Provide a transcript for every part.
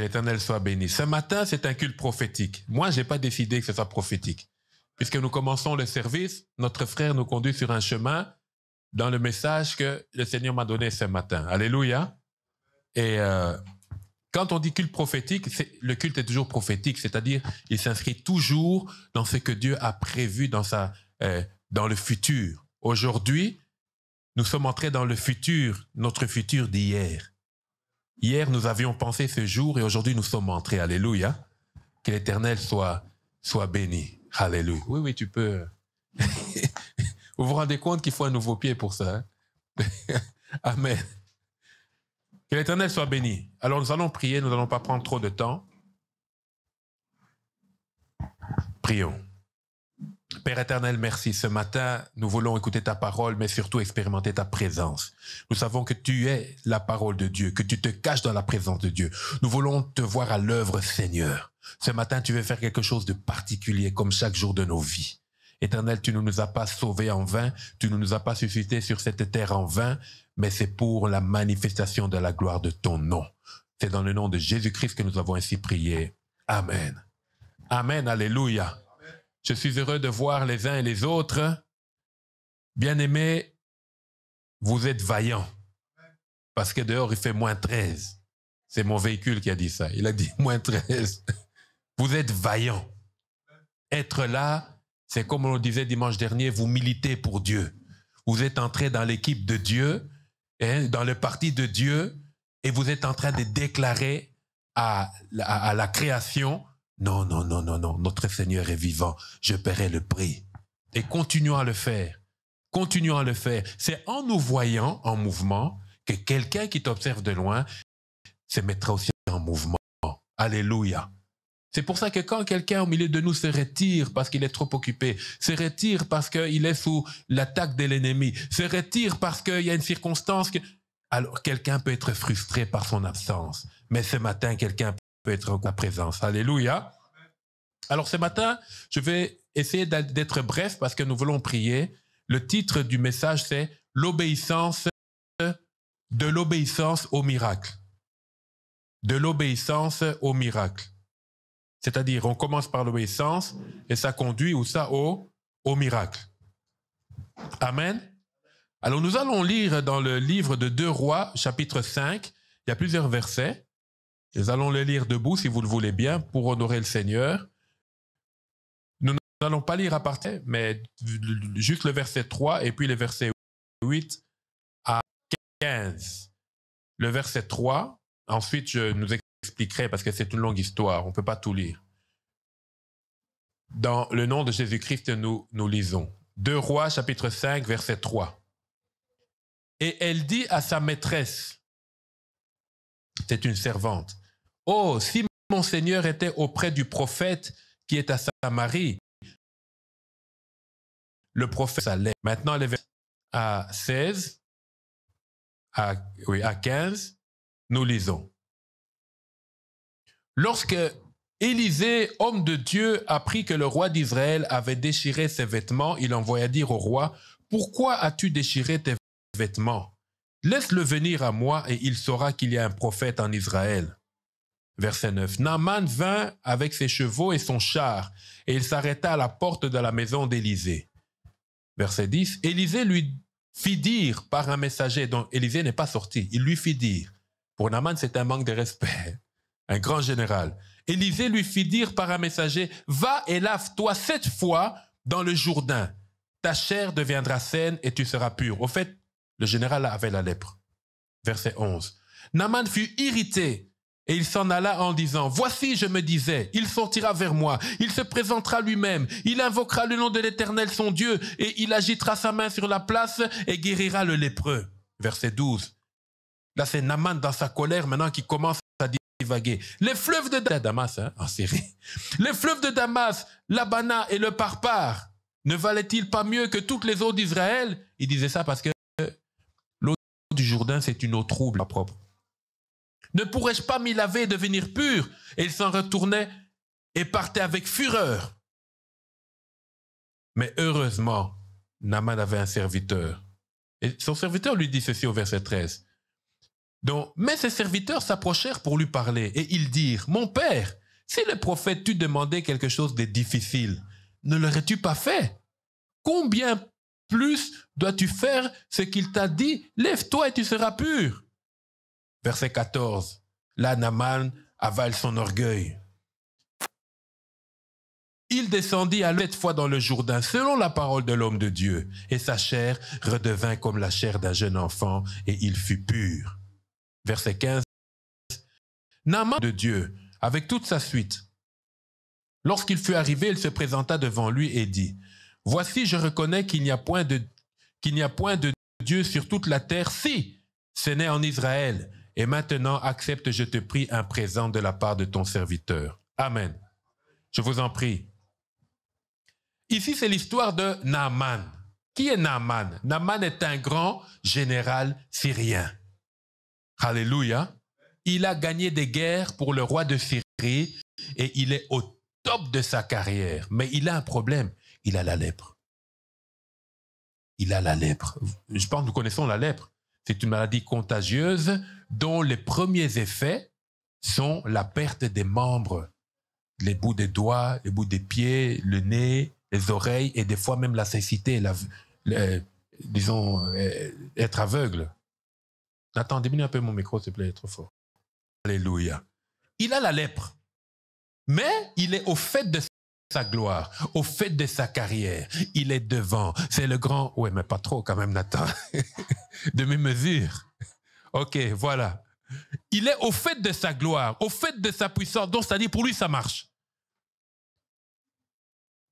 l'Éternel soit béni. Ce matin, c'est un culte prophétique. Moi, j'ai pas décidé que ce soit prophétique. Puisque nous commençons le service, notre frère nous conduit sur un chemin dans le message que le Seigneur m'a donné ce matin. Alléluia. Et euh, quand on dit culte prophétique, le culte est toujours prophétique, c'est-à-dire il s'inscrit toujours dans ce que Dieu a prévu dans, sa, euh, dans le futur. Aujourd'hui, nous sommes entrés dans le futur, notre futur d'hier. Hier, nous avions pensé ce jour et aujourd'hui, nous sommes entrés. Alléluia. Que l'Éternel soit, soit béni. Alléluia. Oui, oui, tu peux. vous vous rendez compte qu'il faut un nouveau pied pour ça. Hein? Amen. Que l'Éternel soit béni. Alors, nous allons prier. Nous n'allons pas prendre trop de temps. Prions. Père éternel, merci. Ce matin, nous voulons écouter ta parole, mais surtout expérimenter ta présence. Nous savons que tu es la parole de Dieu, que tu te caches dans la présence de Dieu. Nous voulons te voir à l'œuvre, Seigneur. Ce matin, tu veux faire quelque chose de particulier, comme chaque jour de nos vies. Éternel, tu ne nous as pas sauvés en vain, tu ne nous as pas suscités sur cette terre en vain, mais c'est pour la manifestation de la gloire de ton nom. C'est dans le nom de Jésus-Christ que nous avons ainsi prié. Amen. Amen, alléluia. Je suis heureux de voir les uns et les autres. Bien-aimés, vous êtes vaillants. Parce que dehors, il fait moins 13. C'est mon véhicule qui a dit ça. Il a dit moins 13. Vous êtes vaillants. Être là, c'est comme on le disait dimanche dernier, vous militez pour Dieu. Vous êtes entré dans l'équipe de Dieu, hein, dans le parti de Dieu, et vous êtes en train de déclarer à, à la création non, non, non, non, non, notre Seigneur est vivant, je paierai le prix. Et continuons à le faire. Continuons à le faire. C'est en nous voyant en mouvement que quelqu'un qui t'observe de loin se mettra aussi en mouvement. Alléluia. C'est pour ça que quand quelqu'un au milieu de nous se retire parce qu'il est trop occupé, se retire parce qu'il est sous l'attaque de l'ennemi, se retire parce qu'il y a une circonstance que... Alors quelqu'un peut être frustré par son absence. Mais ce matin, quelqu'un peut être ta présence. Alléluia. Alors ce matin, je vais essayer d'être bref parce que nous voulons prier. Le titre du message, c'est l'obéissance de l'obéissance au miracle. De l'obéissance au miracle. C'est-à-dire, on commence par l'obéissance et ça conduit ou ça au, au miracle. Amen. Alors nous allons lire dans le livre de Deux Rois, chapitre 5, il y a plusieurs versets. Nous allons le lire debout, si vous le voulez bien, pour honorer le Seigneur. Nous n'allons pas lire à partir, mais juste le verset 3 et puis le verset 8 à 15. Le verset 3, ensuite je nous expliquerai parce que c'est une longue histoire, on ne peut pas tout lire. Dans le nom de Jésus-Christ, nous, nous lisons. Deux Rois chapitre 5, verset 3. Et elle dit à sa maîtresse, c'est une servante, Oh, si mon Seigneur était auprès du prophète qui est à Samarie, le prophète allait. Maintenant, les versets à 16, à, à 15, nous lisons. Lorsque Élisée, homme de Dieu, apprit que le roi d'Israël avait déchiré ses vêtements, il envoya dire au roi, Pourquoi as-tu déchiré tes vêtements Laisse-le venir à moi et il saura qu'il y a un prophète en Israël. Verset 9. Naaman vint avec ses chevaux et son char, et il s'arrêta à la porte de la maison d'Élisée. Verset 10. Élisée lui fit dire par un messager, donc Élisée n'est pas sorti, il lui fit dire. Pour Naman, c'est un manque de respect, hein. un grand général. Élisée lui fit dire par un messager, va et lave-toi sept fois dans le Jourdain. Ta chair deviendra saine et tu seras pur. Au fait, le général avait la lèpre. Verset 11. Naaman fut irrité et il s'en alla en disant, Voici, je me disais, il sortira vers moi, il se présentera lui-même, il invoquera le nom de l'Éternel son Dieu, et il agitera sa main sur la place et guérira le lépreux. Verset 12. Là, c'est Naman dans sa colère maintenant qui commence à divaguer. Les fleuves de Damas, hein, en Syrie, Les fleuves de Damas, l'Abana et le Parpar, ne valaient-ils pas mieux que toutes les eaux d'Israël Il disait ça parce que l'eau du Jourdain, c'est une eau trouble, propre. Ne pourrais-je pas m'y laver et devenir pur Et il s'en retournait et partait avec fureur. Mais heureusement, Naman avait un serviteur. Et son serviteur lui dit ceci au verset 13. Donc, mais ses serviteurs s'approchèrent pour lui parler et ils dirent, Mon père, si le prophète t'eût demandé quelque chose de difficile, ne l'aurais-tu pas fait Combien plus dois-tu faire ce qu'il t'a dit Lève-toi et tu seras pur. Verset 14. Là, Naman avale son orgueil. Il descendit à cette fois dans le Jourdain selon la parole de l'homme de Dieu, et sa chair redevint comme la chair d'un jeune enfant, et il fut pur. Verset 15. Naman de Dieu, avec toute sa suite. Lorsqu'il fut arrivé, il se présenta devant lui et dit, Voici, je reconnais qu'il n'y a point de, qu'il n'y a point de Dieu sur toute la terre, si ce n'est en Israël. Et maintenant, accepte, je te prie, un présent de la part de ton serviteur. Amen. Je vous en prie. Ici, c'est l'histoire de Naaman. Qui est Naaman Naaman est un grand général syrien. Alléluia. Il a gagné des guerres pour le roi de Syrie et il est au top de sa carrière. Mais il a un problème. Il a la lèpre. Il a la lèpre. Je pense que nous connaissons la lèpre. C'est une maladie contagieuse dont les premiers effets sont la perte des membres, les bouts des doigts, les bouts des pieds, le nez, les oreilles et des fois même la cécité, euh, disons, euh, être aveugle. Nathan, diminue un peu mon micro, s'il te plaît, trop fort. Alléluia. Il a la lèpre, mais il est au fait de sa gloire, au fait de sa carrière. Il est devant. C'est le grand. Oui, mais pas trop quand même, Nathan. De mes mesures. Ok, voilà. Il est au fait de sa gloire, au fait de sa puissance. Donc, ça dit pour lui, ça marche.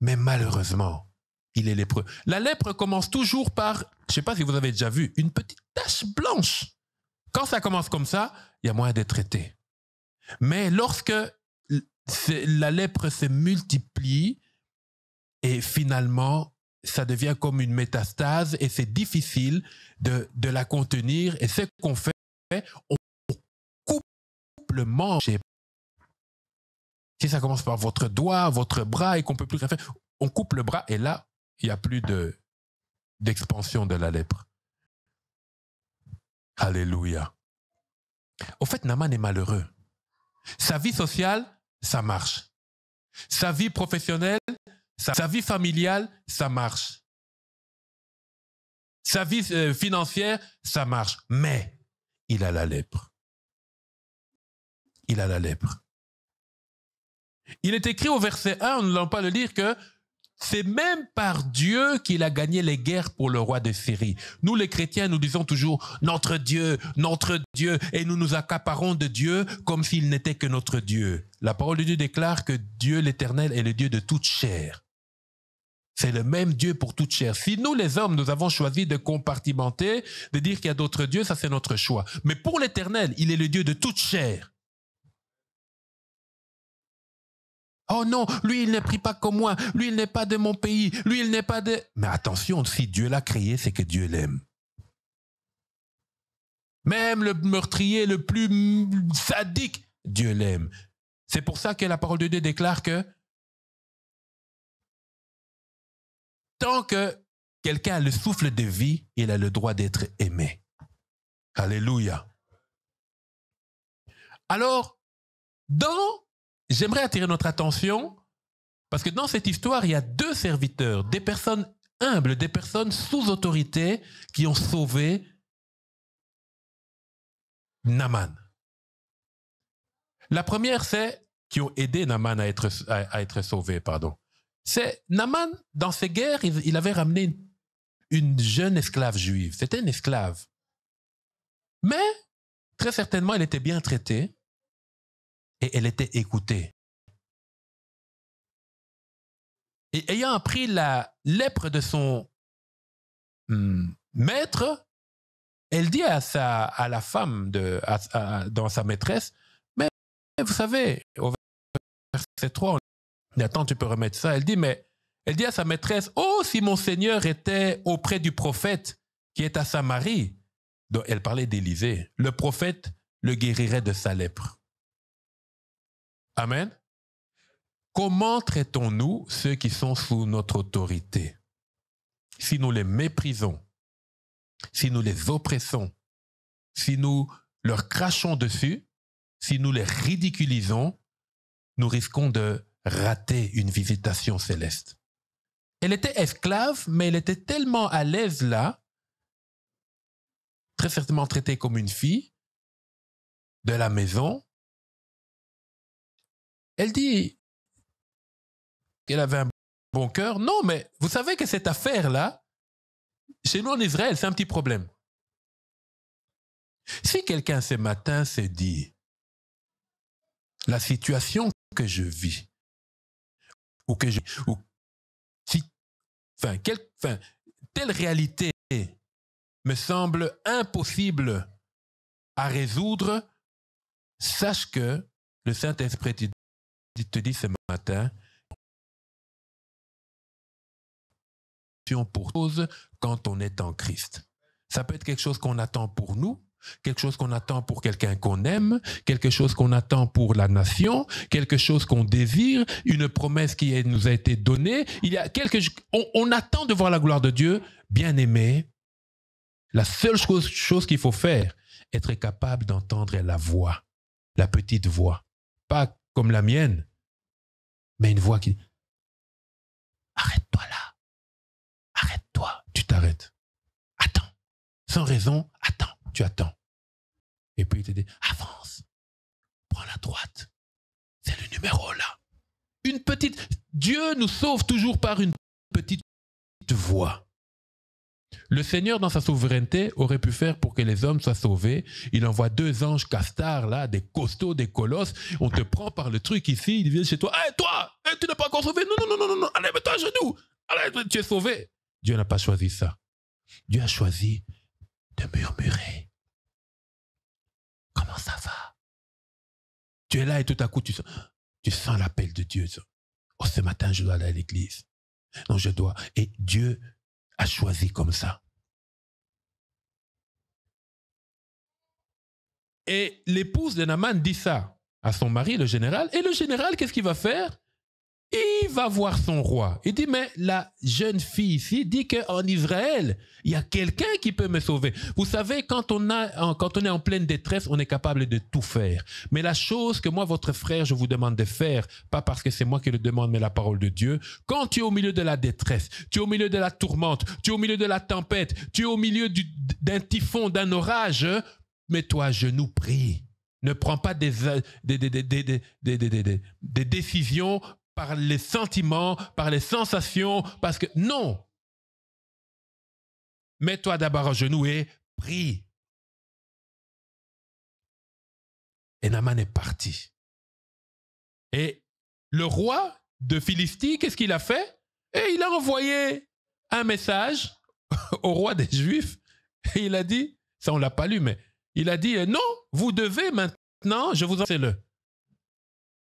Mais malheureusement, il est lépreux. La lèpre commence toujours par, je ne sais pas si vous avez déjà vu, une petite tache blanche. Quand ça commence comme ça, il y a moyen d'être traité. Mais lorsque la lèpre se multiplie et finalement ça devient comme une métastase et c'est difficile de, la contenir. Et ce qu'on fait, on coupe le manche. Si ça commence par votre doigt, votre bras et qu'on peut plus rien faire, on coupe le bras et là, il n'y a plus de, d'expansion de la lèpre. Alléluia. Au fait, Naman est malheureux. Sa vie sociale, ça marche. Sa vie professionnelle, sa, vie familiale, ça marche. Sa vie euh, financière, ça marche. Mais il a la lèpre. Il a la lèpre. Il est écrit au verset 1, ne n'allons pas le lire, que c'est même par Dieu qu'il a gagné les guerres pour le roi de Syrie. Nous, les chrétiens, nous disons toujours notre Dieu, notre Dieu, et nous nous accaparons de Dieu comme s'il n'était que notre Dieu. La parole de Dieu déclare que Dieu l'Éternel est le Dieu de toute chair. C'est le même Dieu pour toute chair. Si nous, les hommes, nous avons choisi de compartimenter, de dire qu'il y a d'autres dieux, ça c'est notre choix. Mais pour l'éternel, il est le Dieu de toute chair. Oh non, lui, il ne prie pas comme moi. Lui, il n'est pas de mon pays. Lui, il n'est pas de... Mais attention, si Dieu l'a créé, c'est que Dieu l'aime. Même le meurtrier le plus sadique, Dieu l'aime. C'est pour ça que la parole de Dieu déclare que Tant que quelqu'un a le souffle de vie, il a le droit d'être aimé. Alléluia. Alors, dans, j'aimerais attirer notre attention, parce que dans cette histoire, il y a deux serviteurs, des personnes humbles, des personnes sous autorité qui ont sauvé Naman. La première, c'est qui ont aidé Naman à être, à être sauvé, pardon. C'est Naman, dans ses guerres, il, avait ramené une, jeune esclave juive. C'était une esclave. Mais, très certainement, elle était bien traitée et elle était écoutée. Et ayant appris la lèpre de son hmm, maître, elle dit à, à la femme de, dans sa maîtresse, mais vous savez, au verset 3, attends, tu peux remettre ça. Elle dit, mais elle dit à sa maîtresse, oh, si mon Seigneur était auprès du prophète qui est à Samarie, dont elle parlait d'Élisée, le prophète le guérirait de sa lèpre. Amen. Comment traitons-nous ceux qui sont sous notre autorité Si nous les méprisons, si nous les oppressons, si nous leur crachons dessus, si nous les ridiculisons, nous risquons de raté une visitation céleste. Elle était esclave, mais elle était tellement à l'aise là, très certainement traitée comme une fille de la maison. Elle dit qu'elle avait un bon cœur. Non, mais vous savez que cette affaire-là, chez nous en Israël, c'est un petit problème. Si quelqu'un ce matin s'est dit, la situation que je vis, ou que je, ou si, enfin, quelle telle réalité me semble impossible à résoudre, sache que le Saint-Esprit te, dit ce matin, pour cause quand on est en Christ. Ça peut être quelque chose qu'on attend pour nous, quelque chose qu'on attend pour quelqu'un qu'on aime, quelque chose qu'on attend pour la nation, quelque chose qu'on désire, une promesse qui nous a été donnée. Il y a quelque, on, on attend de voir la gloire de Dieu, bien aimé. La seule chose, chose qu'il faut faire, être capable d'entendre la voix, la petite voix, pas comme la mienne, mais une voix qui arrête-toi là, arrête-toi, tu t'arrêtes, attends, sans raison, attends tu attends. Et puis il te dit, avance, prends la droite. C'est le numéro là. Une petite, Dieu nous sauve toujours par une petite voix. Le Seigneur, dans sa souveraineté, aurait pu faire pour que les hommes soient sauvés. Il envoie deux anges castards, là, des costauds, des colosses. On te prend par le truc ici, ils vient chez toi. Hé, toi, et tu n'es pas encore sauvé. Non, non, non, non, non, allez, mets-toi à genoux. Allez, tu es sauvé. Dieu n'a pas choisi ça. Dieu a choisi de murmurer Comment ça va Tu es là et tout à coup, tu sens, l'appel de Dieu. Oh, ce matin, je dois aller à l'église. Non, je dois. Et Dieu a choisi comme ça. Et l'épouse de Naman dit ça à son mari, le général. Et le général, qu'est-ce qu'il va faire il va voir son roi. Il dit, mais la jeune fille ici dit qu'en Israël, il y a quelqu'un qui peut me sauver. Vous savez, quand on, a, quand on est en pleine détresse, on est capable de tout faire. Mais la chose que moi, votre frère, je vous demande de faire, pas parce que c'est moi qui le demande, mais la parole de Dieu, quand tu es au milieu de la détresse, tu es au milieu de la tourmente, tu es au milieu de la tempête, tu es au milieu d'un typhon, d'un orage, mets-toi à genoux, prie. Ne prends pas des, des, des, des, des décisions par les sentiments, par les sensations, parce que non. Mets-toi d'abord à genoux et prie. Et Naman est parti. Et le roi de Philistie, qu'est-ce qu'il a fait Et il a envoyé un message au roi des Juifs. Et il a dit, ça on l'a pas lu, mais il a dit, non, vous devez maintenant, je vous en le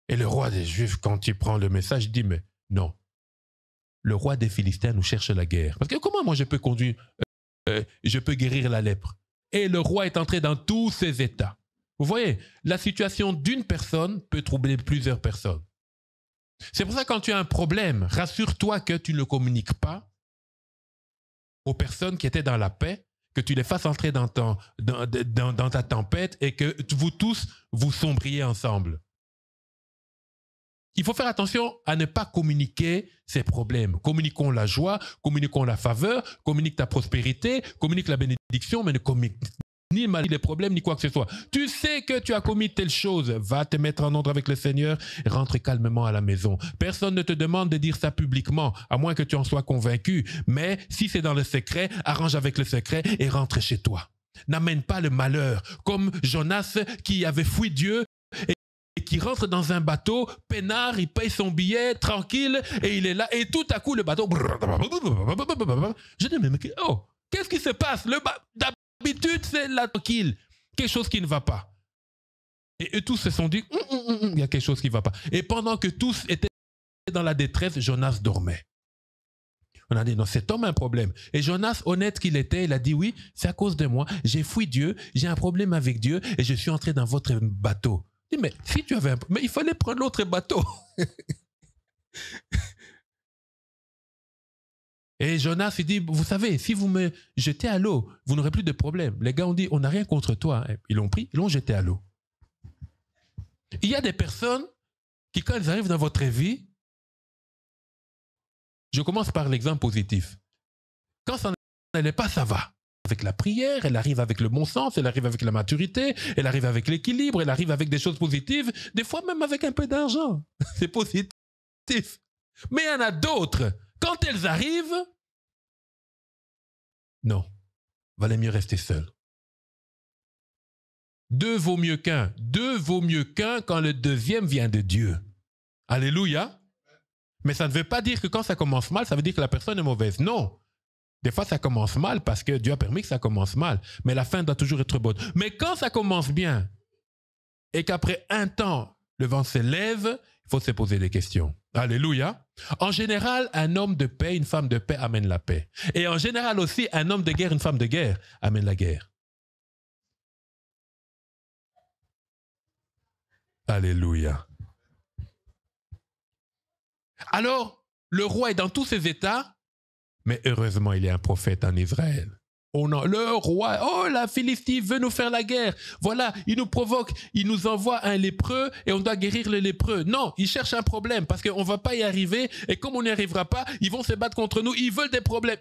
et le roi des Juifs, quand il prend le message, dit, mais non, le roi des Philistins nous cherche la guerre. Parce que comment moi je peux conduire, euh, euh, je peux guérir la lèpre Et le roi est entré dans tous ses états. Vous voyez, la situation d'une personne peut troubler plusieurs personnes. C'est pour ça quand tu as un problème, rassure-toi que tu ne le communiques pas aux personnes qui étaient dans la paix, que tu les fasses entrer dans ta tempête et que vous tous vous sombriez ensemble il faut faire attention à ne pas communiquer ses problèmes. Communiquons la joie, communiquons la faveur, communique ta prospérité, communique la bénédiction, mais ne communique ni mal, ni les problèmes, ni quoi que ce soit. Tu sais que tu as commis telle chose. Va te mettre en ordre avec le Seigneur et rentre calmement à la maison. Personne ne te demande de dire ça publiquement, à moins que tu en sois convaincu. Mais si c'est dans le secret, arrange avec le secret et rentre chez toi. N'amène pas le malheur, comme Jonas qui avait fui Dieu et qui rentre dans un bateau, peinard, il paye son billet, tranquille, et il est là, et tout à coup, le bateau... Je dis, mais oh, qu'est-ce qui se passe D'habitude, c'est là tranquille, quelque chose qui ne va pas. Et eux tous se sont dit, hum, hum, hum, il y a quelque chose qui ne va pas. Et pendant que tous étaient dans la détresse, Jonas dormait. On a dit, non, cet homme a un problème. Et Jonas, honnête qu'il était, il a dit, oui, c'est à cause de moi. J'ai fui Dieu, j'ai un problème avec Dieu, et je suis entré dans votre bateau. Il mais si tu Mais il fallait prendre l'autre bateau. Et Jonas, il dit, vous savez, si vous me jetez à l'eau, vous n'aurez plus de problème. Les gars ont dit, on n'a rien contre toi. Hein. Ils l'ont pris, ils l'ont jeté à l'eau. Il y a des personnes qui, quand elles arrivent dans votre vie, je commence par l'exemple positif. Quand ça n'allait pas, ça va avec la prière, elle arrive avec le bon sens, elle arrive avec la maturité, elle arrive avec l'équilibre, elle arrive avec des choses positives, des fois même avec un peu d'argent. C'est positif. Mais il y en a d'autres. Quand elles arrivent, non, valait mieux rester seul. Deux vaut mieux qu'un. Deux vaut mieux qu'un quand le deuxième vient de Dieu. Alléluia. Mais ça ne veut pas dire que quand ça commence mal, ça veut dire que la personne est mauvaise. Non. Des fois, ça commence mal parce que Dieu a permis que ça commence mal, mais la fin doit toujours être bonne. Mais quand ça commence bien et qu'après un temps, le vent s'élève, il faut se poser des questions. Alléluia. En général, un homme de paix, une femme de paix amène la paix. Et en général aussi, un homme de guerre, une femme de guerre amène la guerre. Alléluia. Alors, le roi est dans tous ses états, mais heureusement, il y a un prophète en Israël. Oh non, le roi, oh la Philistie veut nous faire la guerre. Voilà, il nous provoque, il nous envoie un lépreux et on doit guérir le lépreux. Non, il cherche un problème parce qu'on ne va pas y arriver et comme on n'y arrivera pas, ils vont se battre contre nous, ils veulent des problèmes.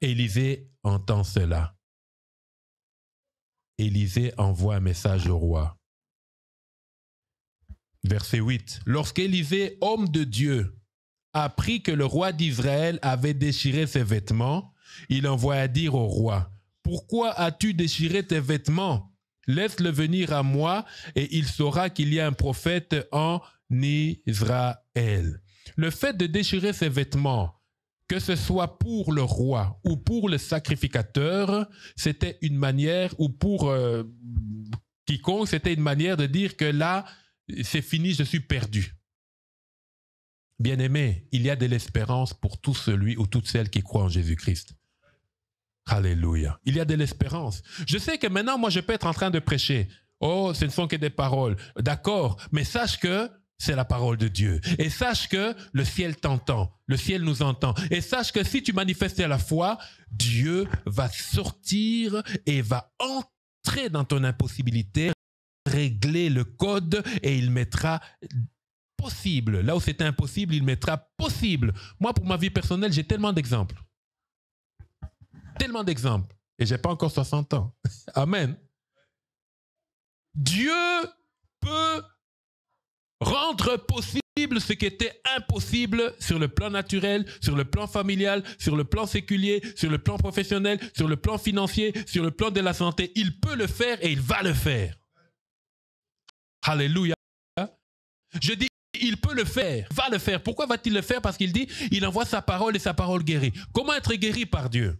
Élisée entend cela. Élisée envoie un message au roi. Verset 8. Lorsqu'Élisée, homme de Dieu, « Appris que le roi d'Israël avait déchiré ses vêtements, il envoya dire au roi, Pourquoi as-tu déchiré tes vêtements Laisse-le venir à moi et il saura qu'il y a un prophète en Israël. Le fait de déchirer ses vêtements, que ce soit pour le roi ou pour le sacrificateur, c'était une manière, ou pour euh, quiconque, c'était une manière de dire que là, c'est fini, je suis perdu. Bien-aimé, il y a de l'espérance pour tout celui ou toutes celles qui croient en Jésus-Christ. Alléluia. Il y a de l'espérance. Je sais que maintenant, moi, je peux être en train de prêcher. Oh, ce ne sont que des paroles. D'accord, mais sache que c'est la parole de Dieu. Et sache que le ciel t'entend, le ciel nous entend. Et sache que si tu manifestes la foi, Dieu va sortir et va entrer dans ton impossibilité, régler le code et il mettra possible. Là où c'était impossible, il mettra possible. Moi, pour ma vie personnelle, j'ai tellement d'exemples. Tellement d'exemples. Et j'ai pas encore 60 ans. Amen. Dieu peut rendre possible ce qui était impossible sur le plan naturel, sur le plan familial, sur le plan séculier, sur le plan professionnel, sur le plan financier, sur le plan de la santé. Il peut le faire et il va le faire. Alléluia. Je dis il peut le faire, va le faire. Pourquoi va-t-il le faire Parce qu'il dit, il envoie sa parole et sa parole guérit. Comment être guéri par Dieu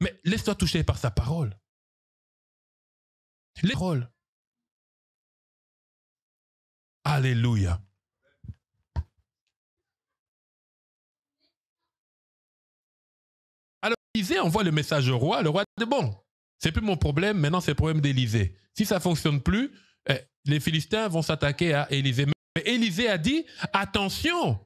Mais laisse-toi toucher par sa parole. Les parole. Alléluia. Alors, Élisée envoie le message au roi. Le roi dit, bon, c'est plus mon problème, maintenant c'est le problème d'Élisée. Si ça fonctionne plus, les Philistins vont s'attaquer à Élisée. Mais Élisée a dit, attention,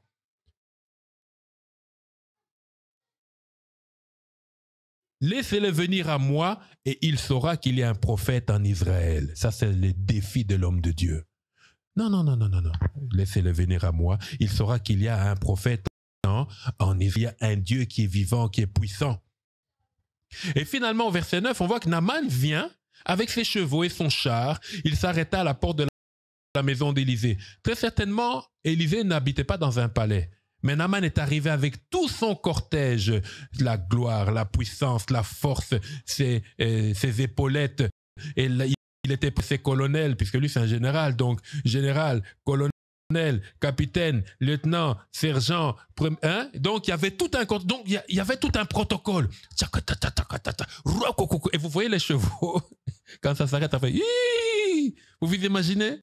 Laissez-le venir à moi et il saura qu'il y a un prophète en Israël. Ça, c'est le défi de l'homme de Dieu. Non, non, non, non, non, non. Laissez-le venir à moi. Il saura qu'il y a un prophète en, y Israël, un Dieu qui est vivant, qui est puissant. Et finalement, au verset 9, on voit que Naman vient avec ses chevaux et son char, il s'arrêta à la porte de la maison d'Élysée. Très certainement, Élysée n'habitait pas dans un palais. Mais Naman est arrivé avec tout son cortège, la gloire, la puissance, la force, ses, euh, ses épaulettes. Et il était ses colonels, puisque lui c'est un général, donc général, colonel capitaine, lieutenant, sergent, hein? donc il y avait tout un donc il y avait tout un protocole. Et vous voyez les chevaux Quand ça s'arrête, ça fait Vous vous imaginez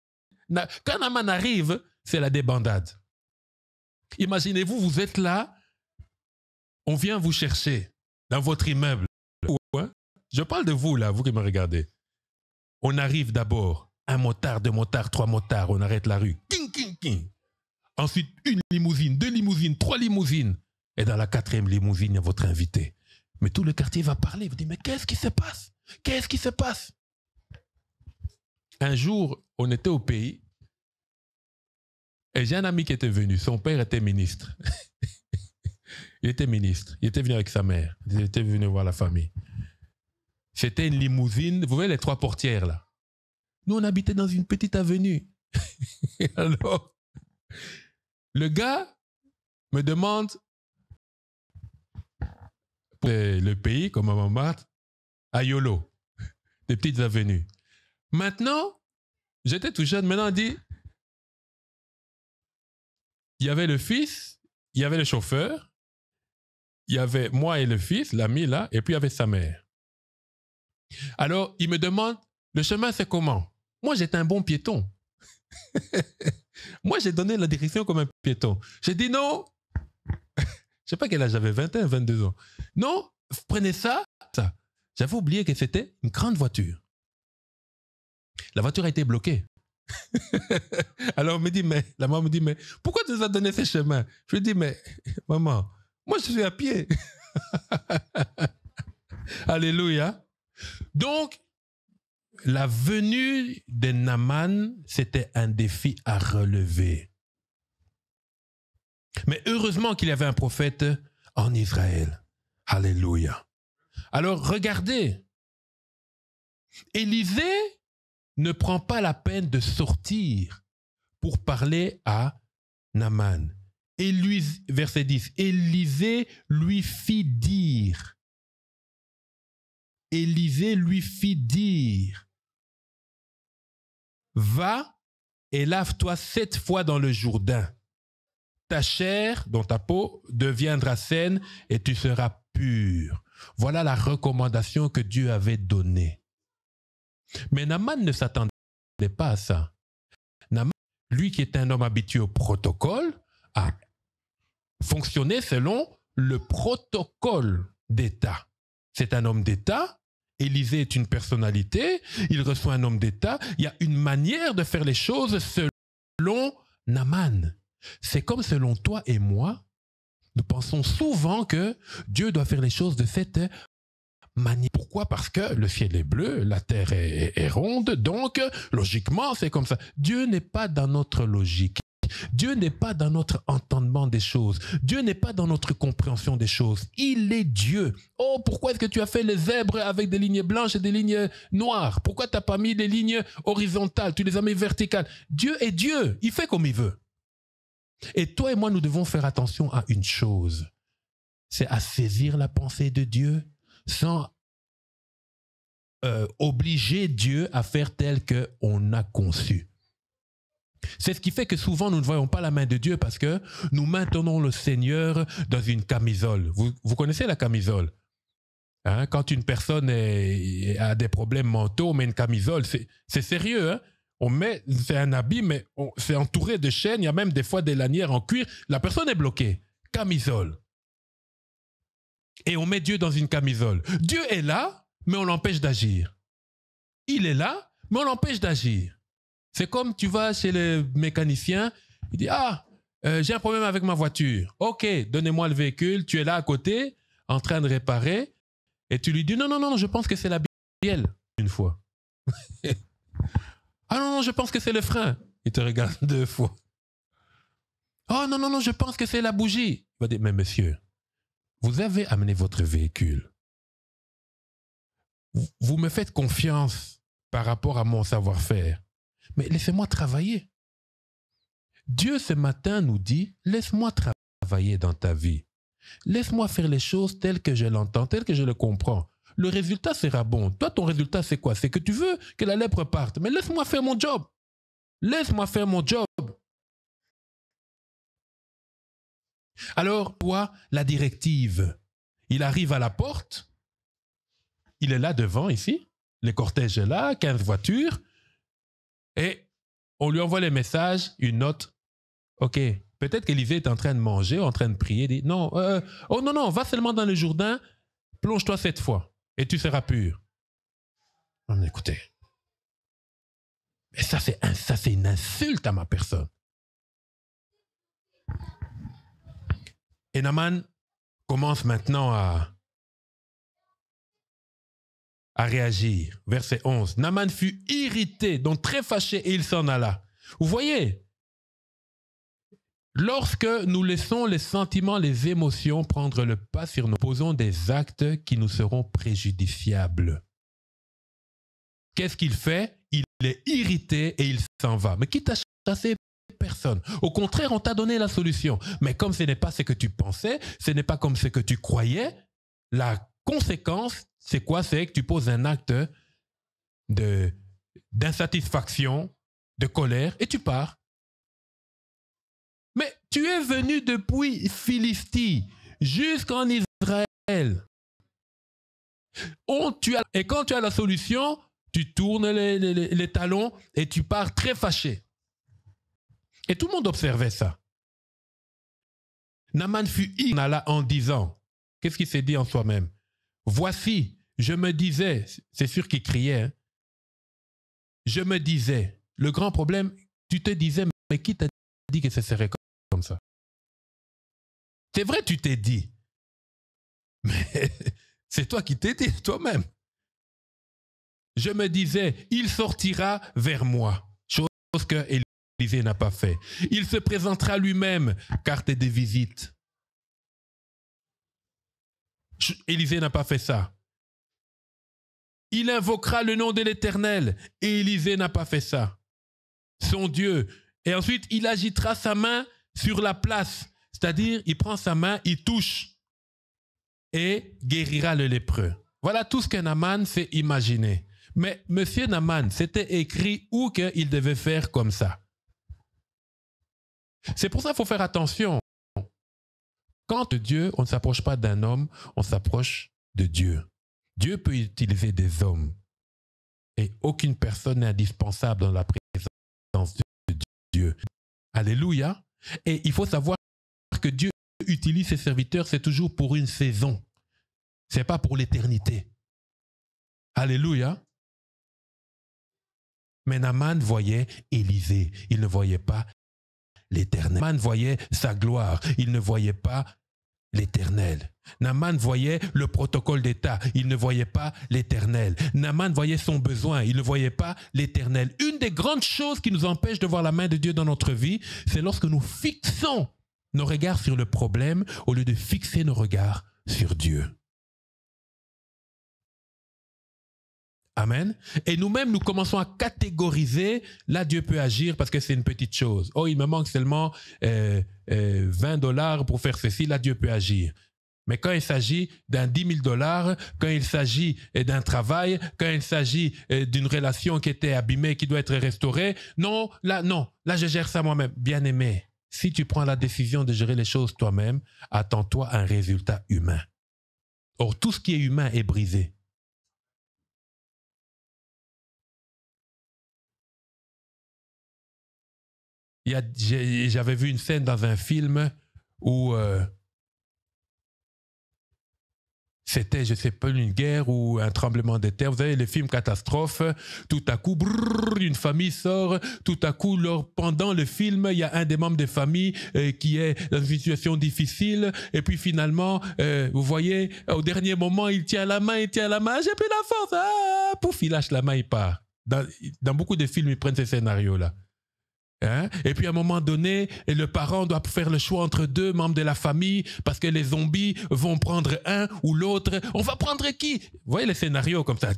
Quand Naman arrive, c'est la débandade. Imaginez-vous, vous êtes là, on vient vous chercher dans votre immeuble. Je parle de vous là, vous qui me regardez. On arrive d'abord, un motard, deux motards, trois motards, on arrête la rue. King, king, king. Ensuite, une limousine, deux limousines, trois limousines. Et dans la quatrième limousine, il y a votre invité. Mais tout le quartier va parler. Vous dites, mais qu'est-ce qui se passe Qu'est-ce qui se passe Un jour, on était au pays et j'ai un ami qui était venu. Son père était ministre. il était ministre. Il était venu avec sa mère. Il était venu voir la famille. C'était une limousine. Vous voyez les trois portières là Nous, on habitait dans une petite avenue. Alors, le gars me demande le pays, comme maman Marthe, à YOLO, des petites avenues. Maintenant, j'étais tout jeune, maintenant on dit, il y avait le fils, il y avait le chauffeur, il y avait moi et le fils, l'ami là, et puis il y avait sa mère. Alors, il me demande, le chemin c'est comment Moi, j'étais un bon piéton. moi, j'ai donné la direction comme un piéton. J'ai dit non. Je sais pas quel âge j'avais, 21, 22 ans. Non, prenez ça, ça. J'avais oublié que c'était une grande voiture. La voiture a été bloquée. Alors on me dit, mais la maman me dit, mais pourquoi tu nous as donné ce chemin Je lui dis, mais maman, moi je suis à pied. Alléluia. Donc, la venue de Naman, c'était un défi à relever. Mais heureusement qu'il y avait un prophète en Israël. Alléluia. Alors regardez, Élisée ne prend pas la peine de sortir pour parler à Naman. verset 10, Élisée lui fit dire. Élisée lui fit dire. Va et lave-toi sept fois dans le Jourdain. Ta chair, dont ta peau, deviendra saine et tu seras pur. Voilà la recommandation que Dieu avait donnée. Mais Naman ne s'attendait pas à ça. Naman, lui qui est un homme habitué au protocole, a fonctionné selon le protocole d'État. C'est un homme d'État. Élisée est une personnalité. Il reçoit un homme d'État. Il y a une manière de faire les choses selon Naman. C'est comme selon toi et moi nous pensons souvent que Dieu doit faire les choses de cette manière. Pourquoi Parce que le ciel est bleu, la terre est, ronde, donc logiquement c'est comme ça. Dieu n'est pas dans notre logique. Dieu n'est pas dans notre entendement des choses. Dieu n'est pas dans notre compréhension des choses. Il est Dieu. Oh, pourquoi est-ce que tu as fait les zèbres avec des lignes blanches et des lignes noires Pourquoi tu n'as pas mis des lignes horizontales Tu les as mis verticales. Dieu est Dieu. Il fait comme il veut. Et toi et moi, nous devons faire attention à une chose. C'est à saisir la pensée de Dieu sans euh, obliger Dieu à faire tel qu'on on a conçu. C'est ce qui fait que souvent nous ne voyons pas la main de Dieu parce que nous maintenons le Seigneur dans une camisole. Vous, vous connaissez la camisole hein? Quand une personne a des problèmes mentaux, mais une camisole, c'est sérieux. Hein? on met, c'est un habit, mais c'est entouré de chaînes. Il y a même des fois des lanières en cuir. La personne est bloquée. Camisole. Et on met Dieu dans une camisole. Dieu est là, mais on l'empêche d'agir. Il est là, mais on l'empêche d'agir. C'est comme tu vas chez le mécanicien, il dit Ah, euh, j'ai un problème avec ma voiture. Ok, donnez-moi le véhicule. Tu es là à côté, en train de réparer, et tu lui dis Non, non, non, je pense que c'est la bielle, une fois. Ah non, non, je pense que c'est le frein. Il te regarde deux fois. Oh non, non, non, je pense que c'est la bougie. Il va dire, mais monsieur, vous avez amené votre véhicule. Vous me faites confiance par rapport à mon savoir-faire. Mais laissez-moi travailler. Dieu ce matin nous dit, laisse-moi travailler dans ta vie. Laisse-moi faire les choses telles que je l'entends, telles que je le comprends le résultat sera bon. Toi, ton résultat, c'est quoi C'est que tu veux que la lèpre parte. Mais laisse-moi faire mon job. Laisse-moi faire mon job. Alors, toi, la directive, il arrive à la porte, il est là devant ici, le cortège est là, 15 voitures, et on lui envoie les messages, une note. OK, peut-être qu'Élisée est en train de manger, en train de prier, non, euh, oh non, non, va seulement dans le Jourdain, plonge-toi cette fois et tu seras pur. mais écoutez. mais ça, c'est une insulte à ma personne. Et Naman commence maintenant à, à réagir. Verset 11. Naman fut irrité, donc très fâché, et il s'en alla. Vous voyez, Lorsque nous laissons les sentiments, les émotions prendre le pas sur nous, posons des actes qui nous seront préjudiciables. Qu'est-ce qu'il fait Il est irrité et il s'en va. Mais qui t'a chassé personne. Au contraire, on t'a donné la solution. Mais comme ce n'est pas ce que tu pensais, ce n'est pas comme ce que tu croyais, la conséquence, c'est quoi C'est que tu poses un acte d'insatisfaction, de colère, et tu pars. Tu es venu depuis Philistie jusqu'en Israël. et quand tu as la solution, tu tournes les, talons et tu pars très fâché. Et tout le monde observait ça. Naman fut inala en disant, qu'est-ce qu'il s'est dit en soi-même Voici, je me disais, c'est sûr qu'il criait, hein. je me disais, le grand problème, tu te disais, mais qui t'a dit que ce serait ça. C'est vrai, tu t'es dit. Mais c'est toi qui t'es dit, toi-même. Je me disais, il sortira vers moi, chose que Élisée n'a pas fait. Il se présentera lui-même, carte de visite. Élisée n'a pas fait ça. Il invoquera le nom de l'Éternel, Élisée n'a pas fait ça. Son Dieu. Et ensuite, il agitera sa main sur la place. C'est-à-dire, il prend sa main, il touche et guérira le lépreux. Voilà tout ce qu'un Naman s'est imaginé. Mais Monsieur Naman, c'était écrit où qu'il devait faire comme ça. C'est pour ça qu'il faut faire attention. Quand Dieu, on ne s'approche pas d'un homme, on s'approche de Dieu. Dieu peut utiliser des hommes. Et aucune personne n'est indispensable dans la présence de Dieu. Alléluia. Et il faut savoir que Dieu utilise ses serviteurs, c'est toujours pour une saison. C'est pas pour l'éternité. Alléluia. Mais Naman voyait Élisée. Il ne voyait pas l'éternel. Naaman voyait sa gloire. Il ne voyait pas l'Éternel. Naaman voyait le protocole d'État, il ne voyait pas l'Éternel. Naman voyait son besoin, il ne voyait pas l'Éternel. Une des grandes choses qui nous empêche de voir la main de Dieu dans notre vie, c'est lorsque nous fixons nos regards sur le problème au lieu de fixer nos regards sur Dieu. Amen. Et nous-mêmes, nous commençons à catégoriser, là Dieu peut agir parce que c'est une petite chose. Oh, il me manque seulement euh, 20 euh, dollars pour faire ceci, là Dieu peut agir. Mais quand il s'agit d'un 10 000 dollars, quand il s'agit euh, d'un travail, quand il s'agit euh, d'une relation qui était abîmée, qui doit être restaurée, non, là, non, là, je gère ça moi-même. Bien aimé, si tu prends la décision de gérer les choses toi-même, attends-toi un résultat humain. Or, tout ce qui est humain est brisé. J'avais vu une scène dans un film où euh, c'était, je sais pas, une guerre ou un tremblement de terre. Vous savez, les films catastrophe, tout à coup, une famille sort, tout à coup, lors pendant le film, il y a un des membres de famille euh, qui est dans une situation difficile, et puis finalement, euh, vous voyez, au dernier moment, il tient la main, il tient la main, j'ai plus la force, ah, pouf, il lâche la main, il part. Dans, dans beaucoup de films, ils prennent ces scénarios-là. Hein? Et puis à un moment donné, le parent doit faire le choix entre deux membres de la famille parce que les zombies vont prendre un ou l'autre. On va prendre qui Vous voyez le scénario comme ça.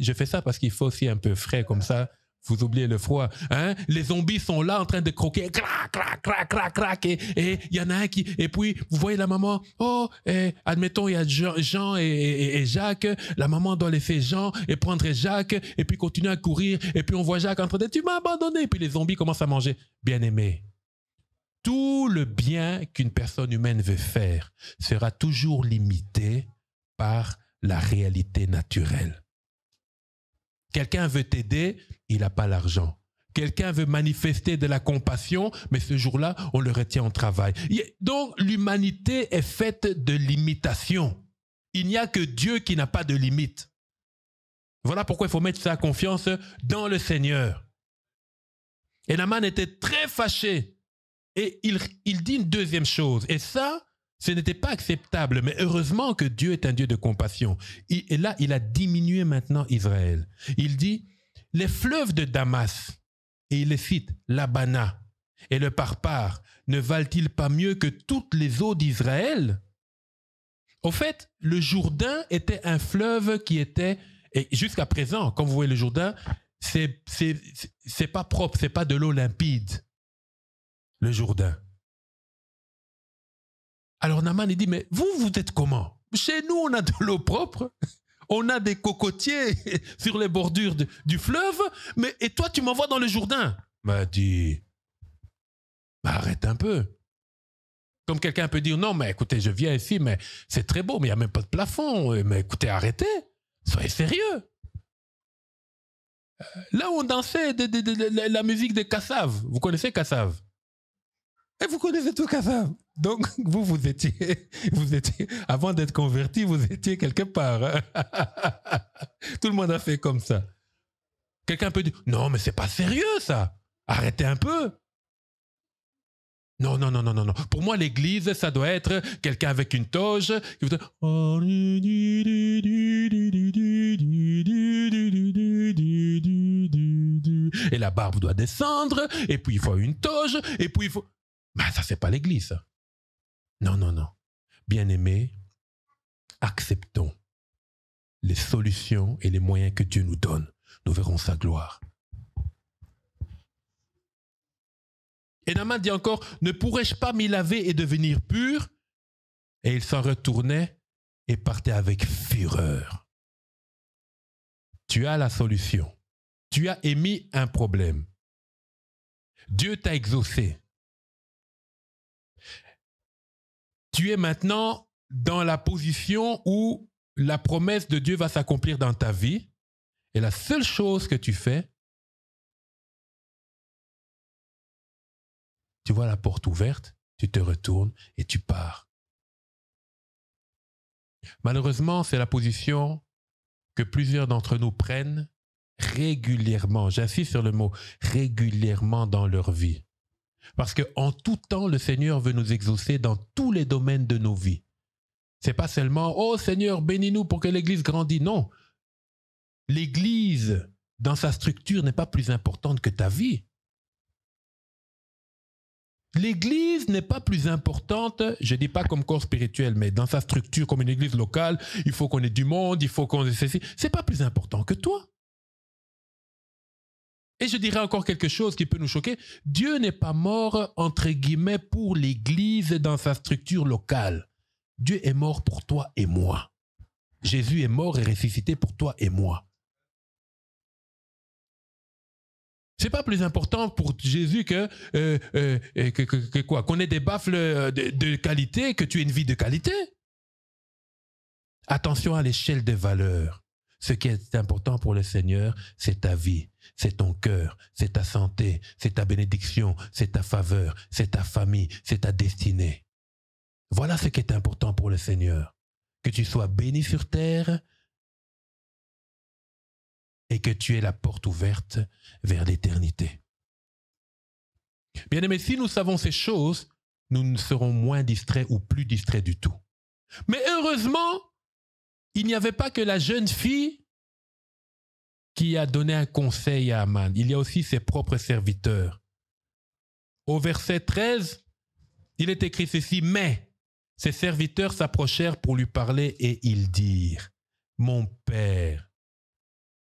Je fais ça parce qu'il faut aussi un peu frais comme ça. Vous oubliez le froid. Hein? Les zombies sont là en train de croquer. Crac, crac, crac, crac, crac. Et il y en a un qui. Et puis, vous voyez la maman. Oh, admettons, il y a Jean et, Jacques. La maman doit laisser Jean et prendre Jacques. Et puis, continuer à courir. Et puis, on voit Jacques en train de Tu m'as abandonné. Et puis, les zombies commencent à manger. Bien aimé. Tout le bien qu'une personne humaine veut faire sera toujours limité par la réalité naturelle. Quelqu'un veut t'aider, il n'a pas l'argent. Quelqu'un veut manifester de la compassion, mais ce jour-là, on le retient au travail. Donc, l'humanité est faite de limitations. Il n'y a que Dieu qui n'a pas de limite. Voilà pourquoi il faut mettre sa confiance dans le Seigneur. Et Naman était très fâché. Et il dit une deuxième chose. Et ça, ce n'était pas acceptable, mais heureusement que Dieu est un Dieu de compassion. Et là, il a diminué maintenant Israël. Il dit, les fleuves de Damas, et il les cite, l'Abana et le Parpar, ne valent-ils pas mieux que toutes les eaux d'Israël Au fait, le Jourdain était un fleuve qui était, et jusqu'à présent, Quand vous voyez le Jourdain, c'est pas propre, c'est pas de l'eau limpide, le Jourdain. Alors Naman, il dit, mais vous, vous êtes comment Chez nous, on a de l'eau propre, on a des cocotiers sur les bordures du fleuve, mais et toi, tu m'envoies dans le Jourdain M'a bah, dit, bah, arrête un peu. Comme quelqu'un peut dire, non, mais écoutez, je viens ici, mais c'est très beau, mais il n'y a même pas de plafond. Mais écoutez, arrêtez, soyez sérieux. Euh, là, on dansait la musique de Kassav. Vous connaissez Kassav et vous connaissez tout cas ça. Donc, vous, vous étiez, vous étiez, avant d'être converti, vous étiez quelque part. Hein. tout le monde a fait comme ça. Quelqu'un peut dire, non, mais c'est pas sérieux, ça. Arrêtez un peu. Non, non, non, non, non, non. Pour moi, l'église, ça doit être quelqu'un avec une toge qui Et la barbe doit descendre, et puis il faut une toge, et puis il faut... Mais bah, ça, c'est pas l'Église. Non, non, non. Bien-aimés, acceptons les solutions et les moyens que Dieu nous donne. Nous verrons sa gloire. Et Naman dit encore, ne pourrais-je pas m'y laver et devenir pur Et il s'en retournait et partait avec fureur. Tu as la solution. Tu as émis un problème. Dieu t'a exaucé. tu es maintenant dans la position où la promesse de Dieu va s'accomplir dans ta vie. Et la seule chose que tu fais, tu vois la porte ouverte, tu te retournes et tu pars. Malheureusement, c'est la position que plusieurs d'entre nous prennent régulièrement, j'insiste sur le mot régulièrement dans leur vie. Parce que en tout temps, le Seigneur veut nous exaucer dans tous les domaines de nos vies. C'est pas seulement Oh Seigneur, bénis-nous pour que l'Église grandisse. Non. L'Église, dans sa structure, n'est pas plus importante que ta vie. L'Église n'est pas plus importante, je ne dis pas comme corps spirituel, mais dans sa structure, comme une Église locale, il faut qu'on ait du monde, il faut qu'on ait ceci. C'est pas plus important que toi. Et je dirais encore quelque chose qui peut nous choquer. Dieu n'est pas mort, entre guillemets, pour l'Église dans sa structure locale. Dieu est mort pour toi et moi. Jésus est mort et ressuscité pour toi et moi. C'est pas plus important pour Jésus que, euh, euh, quoi Qu'on ait des baffles euh, de qualité, que tu aies une vie de qualité. Attention à l'échelle des valeurs. Ce qui est important pour le Seigneur, c'est ta vie, c'est ton cœur, c'est ta santé, c'est ta bénédiction, c'est ta faveur, c'est ta famille, c'est ta destinée. Voilà ce qui est important pour le Seigneur. Que tu sois béni sur terre et que tu aies la porte ouverte vers l'éternité. Bien aimé, si nous savons ces choses, nous ne serons moins distraits ou plus distraits du tout. Mais heureusement, il n'y avait pas que la jeune fille qui a donné un conseil à Aman. Il y a aussi ses propres serviteurs. Au verset 13, il est écrit ceci, mais ses serviteurs s'approchèrent pour lui parler et ils dirent, Mon Père,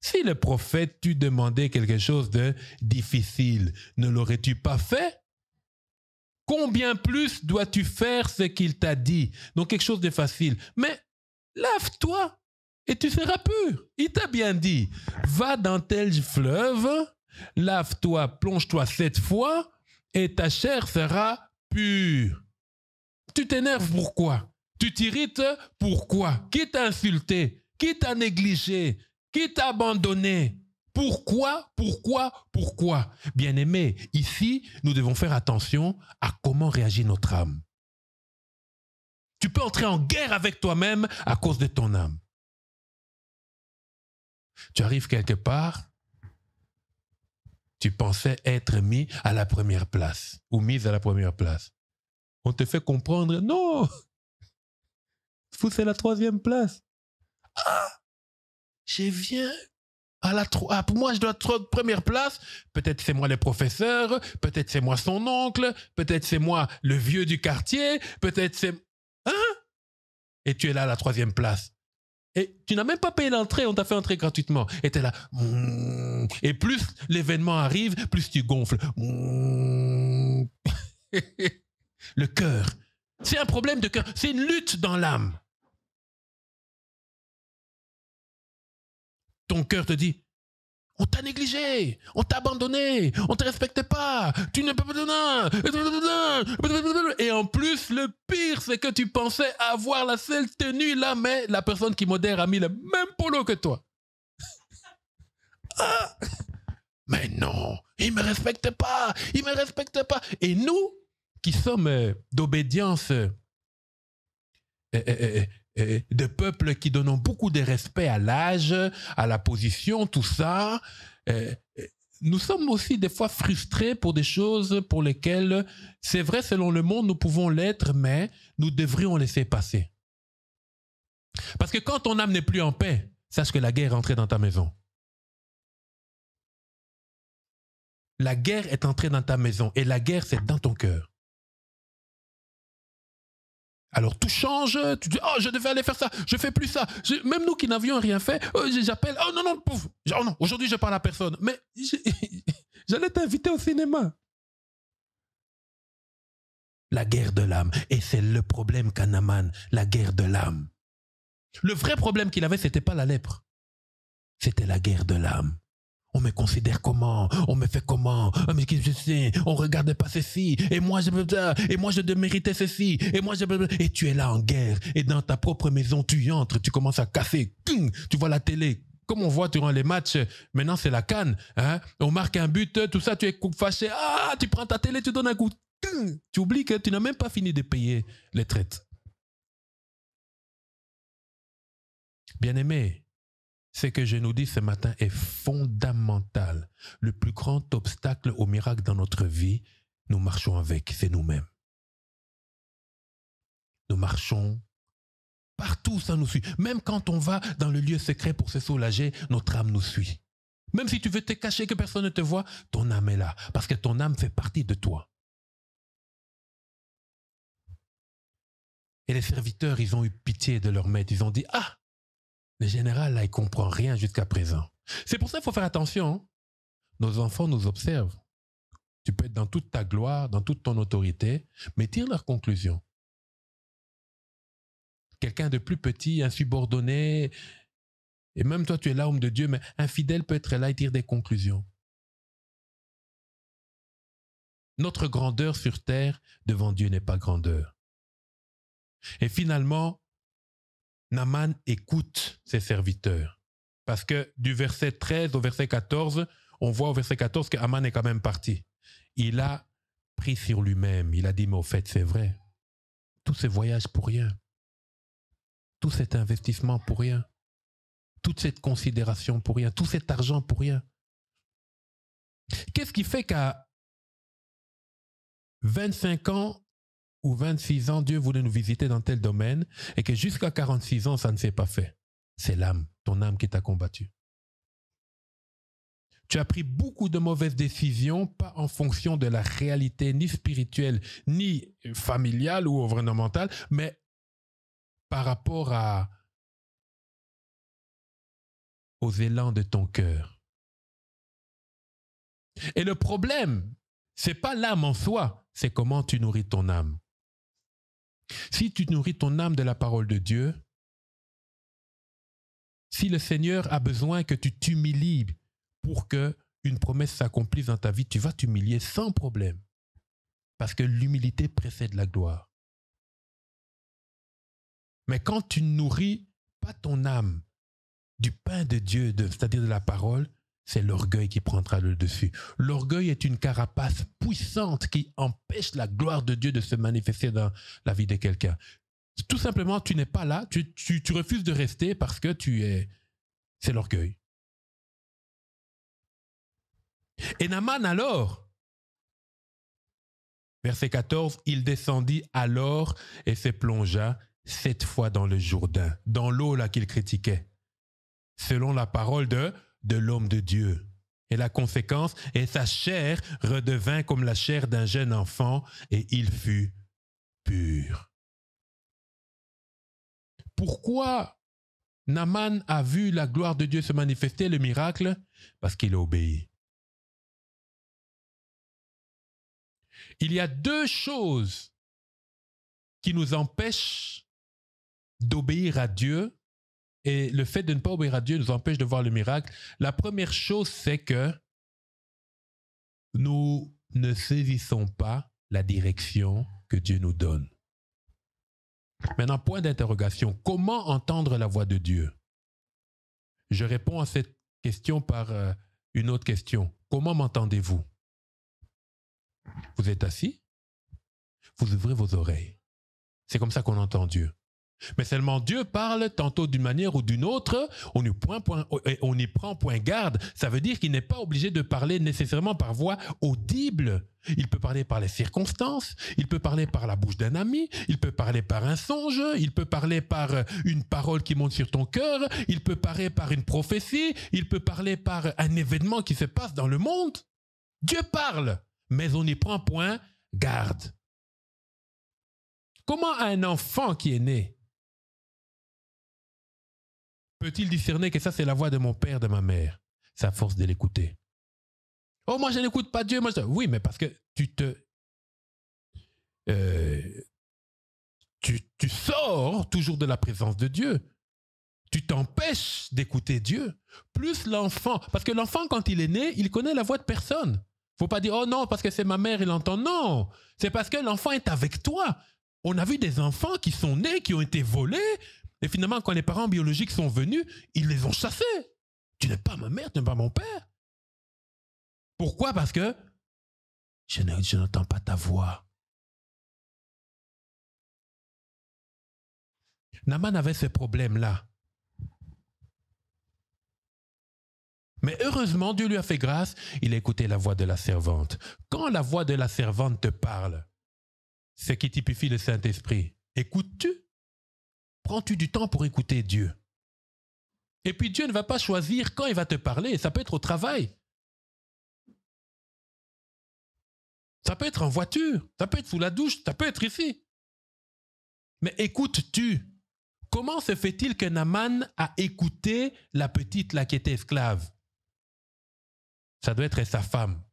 si le prophète t'eût demandé quelque chose de difficile, ne l'aurais-tu pas fait Combien plus dois-tu faire ce qu'il t'a dit Donc quelque chose de facile. Mais lave-toi et tu seras pur. Il t'a bien dit, va dans tel fleuve, lave-toi, plonge-toi sept fois, et ta chair sera pure. Tu t'énerves pourquoi Tu t'irrites pourquoi Qui t'a insulté Qui t'a négligé Qui t'a abandonné pourquoi, pourquoi, pourquoi Bien aimé, ici, nous devons faire attention à comment réagit notre âme. Tu peux entrer en guerre avec toi-même à cause de ton âme. Tu arrives quelque part, tu pensais être mis à la première place ou mise à la première place. On te fait comprendre, non, c'est la troisième place. Ah, je viens à la ah, pour moi, je dois être première place. Peut-être c'est moi le professeur, peut-être c'est moi son oncle, peut-être c'est moi le vieux du quartier, peut-être c'est et tu es là à la troisième place. Et tu n'as même pas payé l'entrée, on t'a fait entrer gratuitement. Et tu es là. Et plus l'événement arrive, plus tu gonfles. Le cœur. C'est un problème de cœur. C'est une lutte dans l'âme. Ton cœur te dit, on t'a négligé, on t'a abandonné, on te respectait pas, tu ne peux pas... Et en plus, le pire, c'est que tu pensais avoir la seule tenue là, mais la personne qui modère a mis le même polo que toi. Ah. Mais non, il me respecte pas, il me respecte pas. Et nous, qui sommes d'obédience eh, eh, eh, de peuples qui donnent beaucoup de respect à l'âge, à la position, tout ça. Nous sommes aussi des fois frustrés pour des choses pour lesquelles, c'est vrai, selon le monde, nous pouvons l'être, mais nous devrions laisser passer. Parce que quand ton âme n'est plus en paix, sache que la guerre est entrée dans ta maison. La guerre est entrée dans ta maison et la guerre, c'est dans ton cœur. Alors tout change, tu dis, oh, je devais aller faire ça, je fais plus ça. même nous qui n'avions rien fait, euh, j'appelle, oh non, non, pouf, oh, non aujourd'hui je parle à personne. Mais j'allais t'inviter au cinéma. La guerre de l'âme. Et c'est le problème qu'Anaman, la guerre de l'âme. Le vrai problème qu'il avait, c'était pas la lèpre. C'était la guerre de l'âme. On me considère comment On me fait comment On ne qui je sais On regarde pas ceci et moi je et moi je ceci et moi je et tu es là en guerre et dans ta propre maison tu entres, tu commences à casser. Tu vois la télé, comme on voit durant les matchs, maintenant c'est la canne. Hein. On marque un but, tout ça, tu es fâché. Ah, tu prends ta télé, tu donnes un coup. Tu oublies que tu n'as même pas fini de payer les traites. Bien-aimé, ce que je nous dis ce matin est fondamental. Le plus grand obstacle au miracle dans notre vie, nous marchons avec, c'est nous-mêmes. Nous marchons partout, ça nous suit. Même quand on va dans le lieu secret pour se soulager, notre âme nous suit. Même si tu veux te cacher que personne ne te voit, ton âme est là, parce que ton âme fait partie de toi. Et les serviteurs, ils ont eu pitié de leur maître. Ils ont dit, ah, le général, là, il comprend rien jusqu'à présent. C'est pour ça qu'il faut faire attention. Hein. Nos enfants nous observent. Tu peux être dans toute ta gloire, dans toute ton autorité, mais tire leurs conclusions. Quelqu'un de plus petit, insubordonné, et même toi tu es l'homme de Dieu, mais un fidèle peut être là et tirer des conclusions. Notre grandeur sur terre devant Dieu n'est pas grandeur. Et finalement, Naman écoute ses serviteurs. Parce que du verset 13 au verset 14, on voit au verset 14 que est quand même parti. Il a pris sur lui-même. Il a dit, mais au fait, c'est vrai. Tous ces voyages pour rien. Tout cet investissement pour rien. Toute cette considération pour rien. Tout cet argent pour rien. Qu'est-ce qui fait qu'à 25 ans, ou 26 ans, Dieu voulait nous visiter dans tel domaine et que jusqu'à 46 ans, ça ne s'est pas fait. C'est l'âme, ton âme qui t'a combattu. Tu as pris beaucoup de mauvaises décisions, pas en fonction de la réalité ni spirituelle, ni familiale ou environnementale, mais par rapport à, aux élans de ton cœur. Et le problème, c'est pas l'âme en soi, c'est comment tu nourris ton âme. Si tu nourris ton âme de la parole de Dieu, si le Seigneur a besoin que tu t'humilies pour que une promesse s'accomplisse dans ta vie, tu vas t'humilier sans problème. Parce que l'humilité précède la gloire. Mais quand tu ne nourris pas ton âme du pain de Dieu, c'est-à-dire de la parole, c'est l'orgueil qui prendra le dessus. L'orgueil est une carapace puissante qui empêche la gloire de Dieu de se manifester dans la vie de quelqu'un. Tout simplement, tu n'es pas là, tu, refuses de rester parce que tu es... C'est l'orgueil. Et Naman alors, verset 14, il descendit alors et se plongea sept fois dans le Jourdain, dans l'eau là qu'il critiquait, selon la parole de de l'homme de Dieu. Et la conséquence est sa chair redevint comme la chair d'un jeune enfant, et il fut pur. Pourquoi Naaman a vu la gloire de Dieu se manifester, le miracle Parce qu'il a obéi. Il y a deux choses qui nous empêchent d'obéir à Dieu et le fait de ne pas obéir à Dieu nous empêche de voir le miracle, la première chose, c'est que nous ne saisissons pas la direction que Dieu nous donne. Maintenant, point d'interrogation, comment entendre la voix de Dieu Je réponds à cette question par euh, une autre question. Comment m'entendez-vous Vous êtes assis Vous ouvrez vos oreilles. C'est comme ça qu'on entend Dieu. Mais seulement Dieu parle tantôt d'une manière ou d'une autre, on n'y prend point garde. Ça veut dire qu'il n'est pas obligé de parler nécessairement par voix audible. Il peut parler par les circonstances, il peut parler par la bouche d'un ami, il peut parler par un songe, il peut parler par euh, une parole qui monte sur ton cœur, il peut parler par une prophétie, il peut parler par un événement qui se passe dans le monde. Dieu parle, mais on n'y prend point garde. Comment un enfant qui est né Peut-il discerner que ça, c'est la voix de mon père, de ma mère Ça force de l'écouter. Oh, moi, je n'écoute pas Dieu. Moi, Oui, mais parce que tu te. Euh, tu, tu sors toujours de la présence de Dieu. Tu t'empêches d'écouter Dieu. Plus l'enfant. Parce que l'enfant, quand il est né, il connaît la voix de personne. Faut pas dire, oh non, parce que c'est ma mère, il entend. Non. C'est parce que l'enfant est avec toi. On a vu des enfants qui sont nés, qui ont été volés, et finalement, quand les parents biologiques sont venus, ils les ont chassés. Tu n'es pas ma mère, tu n'es pas mon père. Pourquoi Parce que je n'entends pas ta voix. Naman avait ce problème-là. Mais heureusement, Dieu lui a fait grâce, il a écouté la voix de la servante. Quand la voix de la servante te parle, ce qui typifie le Saint-Esprit, écoutes-tu Prends-tu du temps pour écouter Dieu Et puis Dieu ne va pas choisir quand il va te parler. Ça peut être au travail. Ça peut être en voiture. Ça peut être sous la douche. Ça peut être ici. Mais écoutes-tu Comment se fait-il que Naman a écouté la petite là qui était esclave Ça doit être sa femme.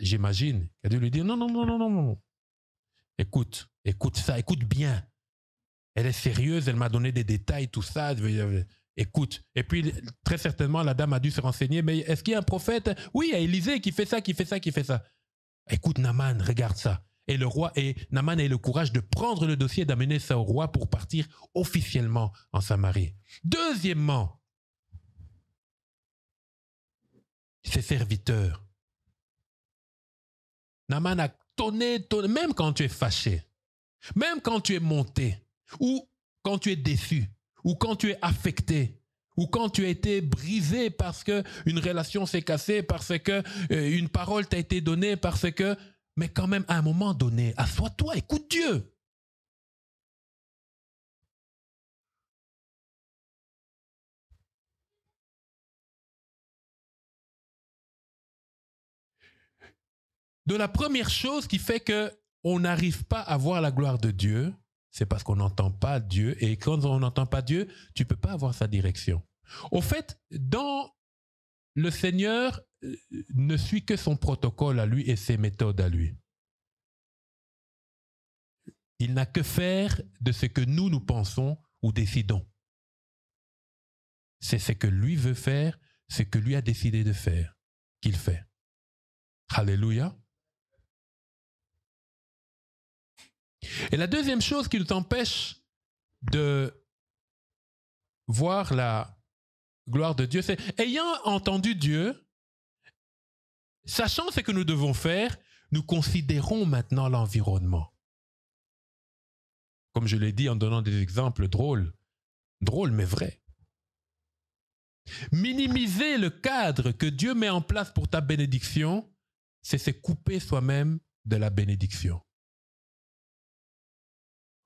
J'imagine. qu'elle a dû lui dire non, non, non, non, non, non. Écoute, écoute ça, écoute bien elle est sérieuse, elle m'a donné des détails, tout ça. Écoute. Et puis, très certainement, la dame a dû se renseigner, mais est-ce qu'il y a un prophète Oui, il y a Élisée qui fait ça, qui fait ça, qui fait ça. Écoute, Naman, regarde ça. Et le roi, et Naman a eu le courage de prendre le dossier et d'amener ça au roi pour partir officiellement en Samarie. Deuxièmement, ses serviteurs. Naman a tonné, même quand tu es fâché, même quand tu es monté, ou quand tu es déçu, ou quand tu es affecté, ou quand tu as été brisé parce que une relation s'est cassée, parce que euh, une parole t'a été donnée, parce que, mais quand même à un moment donné, assois-toi, écoute Dieu. De la première chose qui fait que on n'arrive pas à voir la gloire de Dieu, c'est parce qu'on n'entend pas Dieu. Et quand on n'entend pas Dieu, tu peux pas avoir sa direction. Au fait, dans le Seigneur euh, ne suit que son protocole à lui et ses méthodes à lui. Il n'a que faire de ce que nous, nous pensons ou décidons. C'est ce que lui veut faire, ce que lui a décidé de faire, qu'il fait. Alléluia. Et la deuxième chose qui nous empêche de voir la gloire de Dieu, c'est ayant entendu Dieu, sachant ce que nous devons faire, nous considérons maintenant l'environnement. Comme je l'ai dit en donnant des exemples drôles, drôles mais vrais. Minimiser le cadre que Dieu met en place pour ta bénédiction, c'est se couper soi-même de la bénédiction.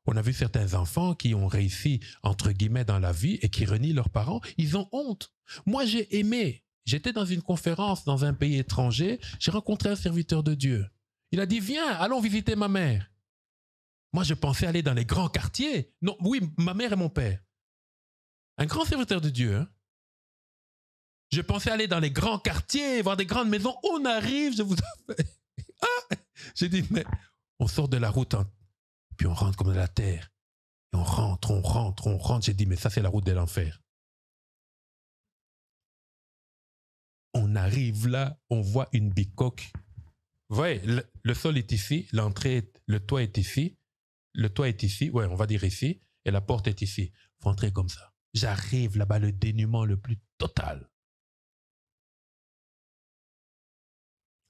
On a vu certains enfants qui ont réussi, entre guillemets, dans la vie et qui renient leurs parents. Ils ont honte. Moi, j'ai aimé. J'étais dans une conférence dans un pays étranger. J'ai rencontré un serviteur de Dieu. Il a dit, viens, allons visiter ma mère. Moi, je pensais aller dans les grands quartiers. Non, oui, ma mère et mon père. Un grand serviteur de Dieu. Hein. Je pensais aller dans les grands quartiers, voir des grandes maisons. On arrive, je vous... ah J'ai dit, mais on sort de la route en puis on rentre comme dans la terre. on rentre, on rentre, on rentre. J'ai dit, mais ça, c'est la route de l'enfer. On arrive là, on voit une bicoque. Vous voyez, le, sol est ici, l'entrée, le toit est ici, le toit est ici, ouais, on va dire ici, et la porte est ici. Faut entrer comme ça. J'arrive là-bas, le dénuement le plus total.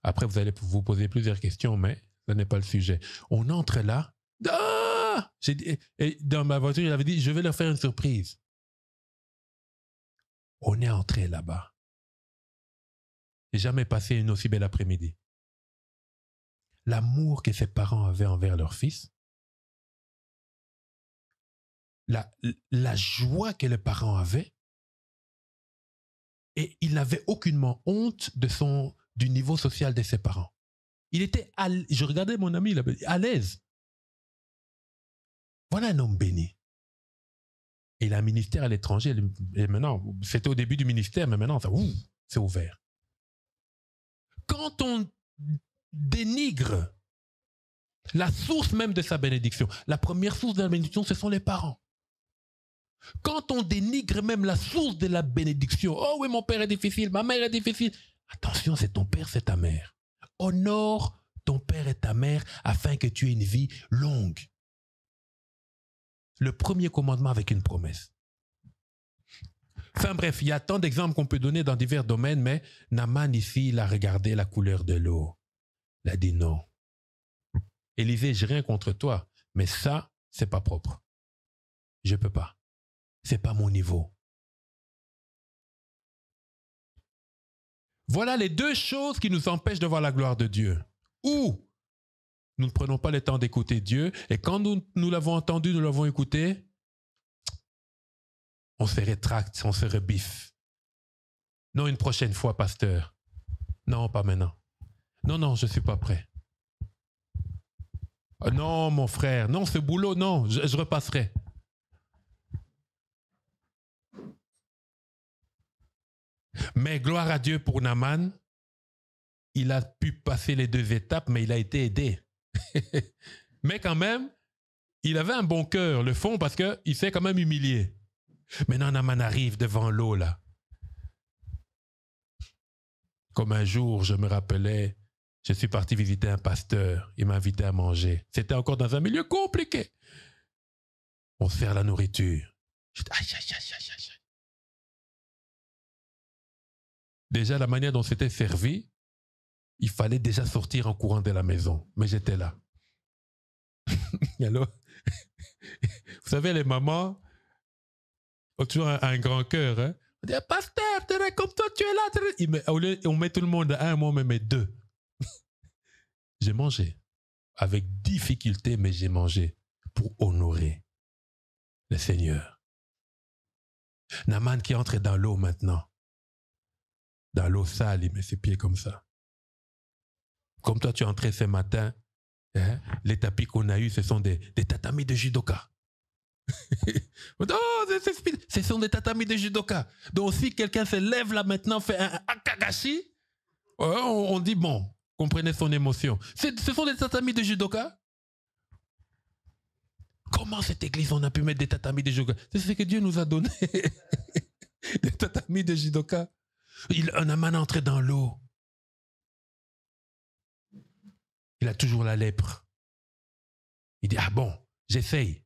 Après, vous allez vous poser plusieurs questions, mais ce n'est pas le sujet. On entre là, ah! et dans ma voiture, il avait dit, je vais leur faire une surprise. On est entré là-bas. J'ai jamais passé une aussi belle après-midi. L'amour que ses parents avaient envers leur fils, la, joie que les parents avaient, et il n'avait aucunement honte de son, du niveau social de ses parents. Il était, je regardais mon ami, il avait, à l'aise. Voilà un homme béni. Et il a ministère à l'étranger. maintenant, c'était au début du ministère, mais maintenant, c'est ouvert. Quand on dénigre la source même de sa bénédiction, la première source de la bénédiction, ce sont les parents. Quand on dénigre même la source de la bénédiction, oh oui, mon père est difficile, ma mère est difficile. Attention, c'est ton père, c'est ta mère. Honore ton père et ta mère afin que tu aies une vie longue le premier commandement avec une promesse. Enfin bref, il y a tant d'exemples qu'on peut donner dans divers domaines, mais Naman ici, il a regardé la couleur de l'eau. Il a dit non. Élisée, n'ai rien contre toi, mais ça, c'est pas propre. Je peux pas. C'est pas mon niveau. Voilà les deux choses qui nous empêchent de voir la gloire de Dieu. Où nous ne prenons pas le temps d'écouter Dieu. Et quand nous, l'avons entendu, nous l'avons écouté, on se rétracte, on se rebiffe. Non, une prochaine fois, pasteur. Non, pas maintenant. Non, non, je ne suis pas prêt. Ah, non, mon frère, non, ce boulot, non, je, je repasserai. Mais gloire à Dieu pour Naman, il a pu passer les deux étapes, mais il a été aidé. Mais quand même, il avait un bon cœur, le fond, parce qu'il s'est quand même humilié. Maintenant, Naman arrive devant l'eau, là. Comme un jour, je me rappelais, je suis parti visiter un pasteur. Il m'a invité à manger. C'était encore dans un milieu compliqué. On sert la nourriture. Déjà, la manière dont c'était servi, il fallait déjà sortir en courant de la maison, mais j'étais là. Alors, vous savez, les mamans ont toujours un, grand cœur. Hein. On dit, pasteur, comme toi, tu es là. on met tout le monde à un, moi, on deux. j'ai mangé. Avec difficulté, mais j'ai mangé pour honorer le Seigneur. Naman qui entre dans l'eau maintenant. Dans l'eau sale, il met ses pieds comme ça. Comme toi, tu es entré ce matin, hein, les tapis qu'on a eus, ce sont des, tatamis de judoka. oh, ce sont des tatamis de judoka. Donc si quelqu'un se lève là maintenant, fait un akagashi, oh, on, dit bon, comprenez son émotion. Ce sont des tatamis de judoka. Comment cette église, on a pu mettre des tatamis de judoka C'est ce que Dieu nous a donné. des tatamis de judoka. Il, on a entré dans l'eau. il a toujours la lèpre. Il dit, ah bon, j'essaye.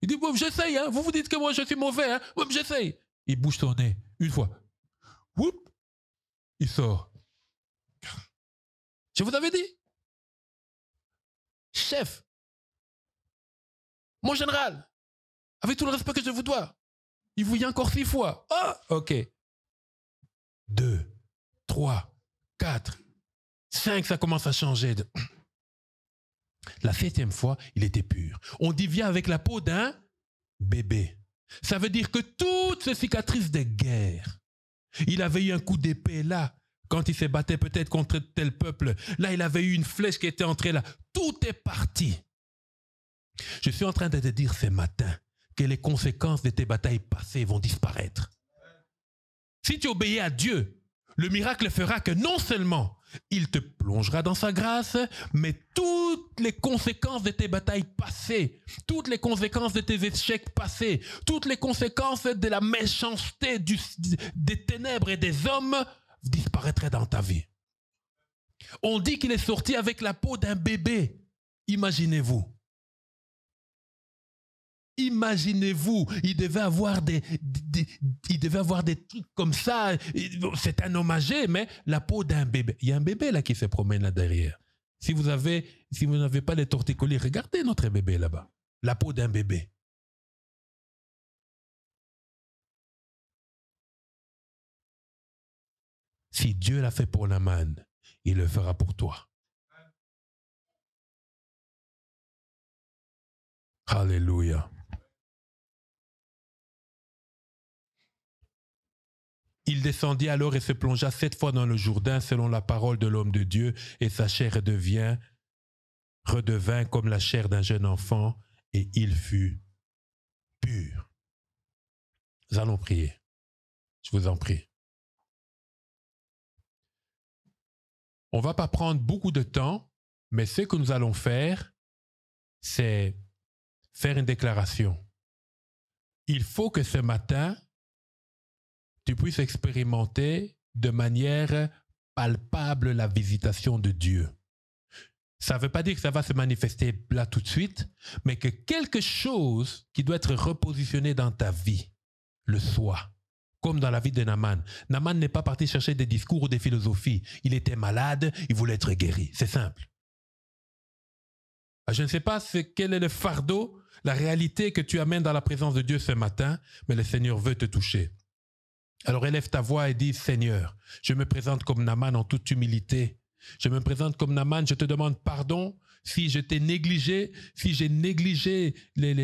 Il dit, bon, j'essaye, hein. vous vous dites que moi je suis mauvais, hein. bon, j'essaye. Il bouge son nez, une fois. Oup, il sort. Je vous avais dit. Chef, mon général, avec tout le respect que je vous dois, il vous y encore six fois. Ah, ok. Deux, trois, quatre, 5, ça commence à changer. De... La septième fois, il était pur. On dit viens avec la peau d'un bébé. Ça veut dire que toutes ces cicatrices de guerre, il avait eu un coup d'épée là, quand il se battait peut-être contre tel peuple. Là, il avait eu une flèche qui était entrée là. Tout est parti. Je suis en train de te dire ce matin que les conséquences de tes batailles passées vont disparaître. Si tu obéis à Dieu, le miracle fera que non seulement il te plongera dans sa grâce, mais toutes les conséquences de tes batailles passées, toutes les conséquences de tes échecs passés, toutes les conséquences de la méchanceté des ténèbres et des hommes disparaîtraient dans ta vie. On dit qu'il est sorti avec la peau d'un bébé. Imaginez-vous. Imaginez-vous, il devait avoir des, il devait avoir des trucs comme ça. C'est un hommage, mais la peau d'un bébé. Il y a un bébé là qui se promène là derrière. Si vous avez, si vous n'avez pas les torticolis, regardez notre bébé là-bas. La peau d'un bébé. Si Dieu l'a fait pour la il le fera pour toi. Alléluia Il descendit alors et se plongea sept fois dans le Jourdain selon la parole de l'homme de Dieu, et sa chair devient, redevint comme la chair d'un jeune enfant, et il fut pur. Nous allons prier. Je vous en prie. On ne va pas prendre beaucoup de temps, mais ce que nous allons faire, c'est faire une déclaration. Il faut que ce matin, tu puisses expérimenter de manière palpable la visitation de Dieu. Ça ne veut pas dire que ça va se manifester là tout de suite, mais que quelque chose qui doit être repositionné dans ta vie le soi, Comme dans la vie de Naman. Naman n'est pas parti chercher des discours ou des philosophies. Il était malade, il voulait être guéri. C'est simple. Je ne sais pas quel est le fardeau, la réalité que tu amènes dans la présence de Dieu ce matin, mais le Seigneur veut te toucher. Alors élève ta voix et dis, Seigneur, je me présente comme Naman en toute humilité. Je me présente comme Naman, je te demande pardon si je t'ai négligé, si j'ai négligé les,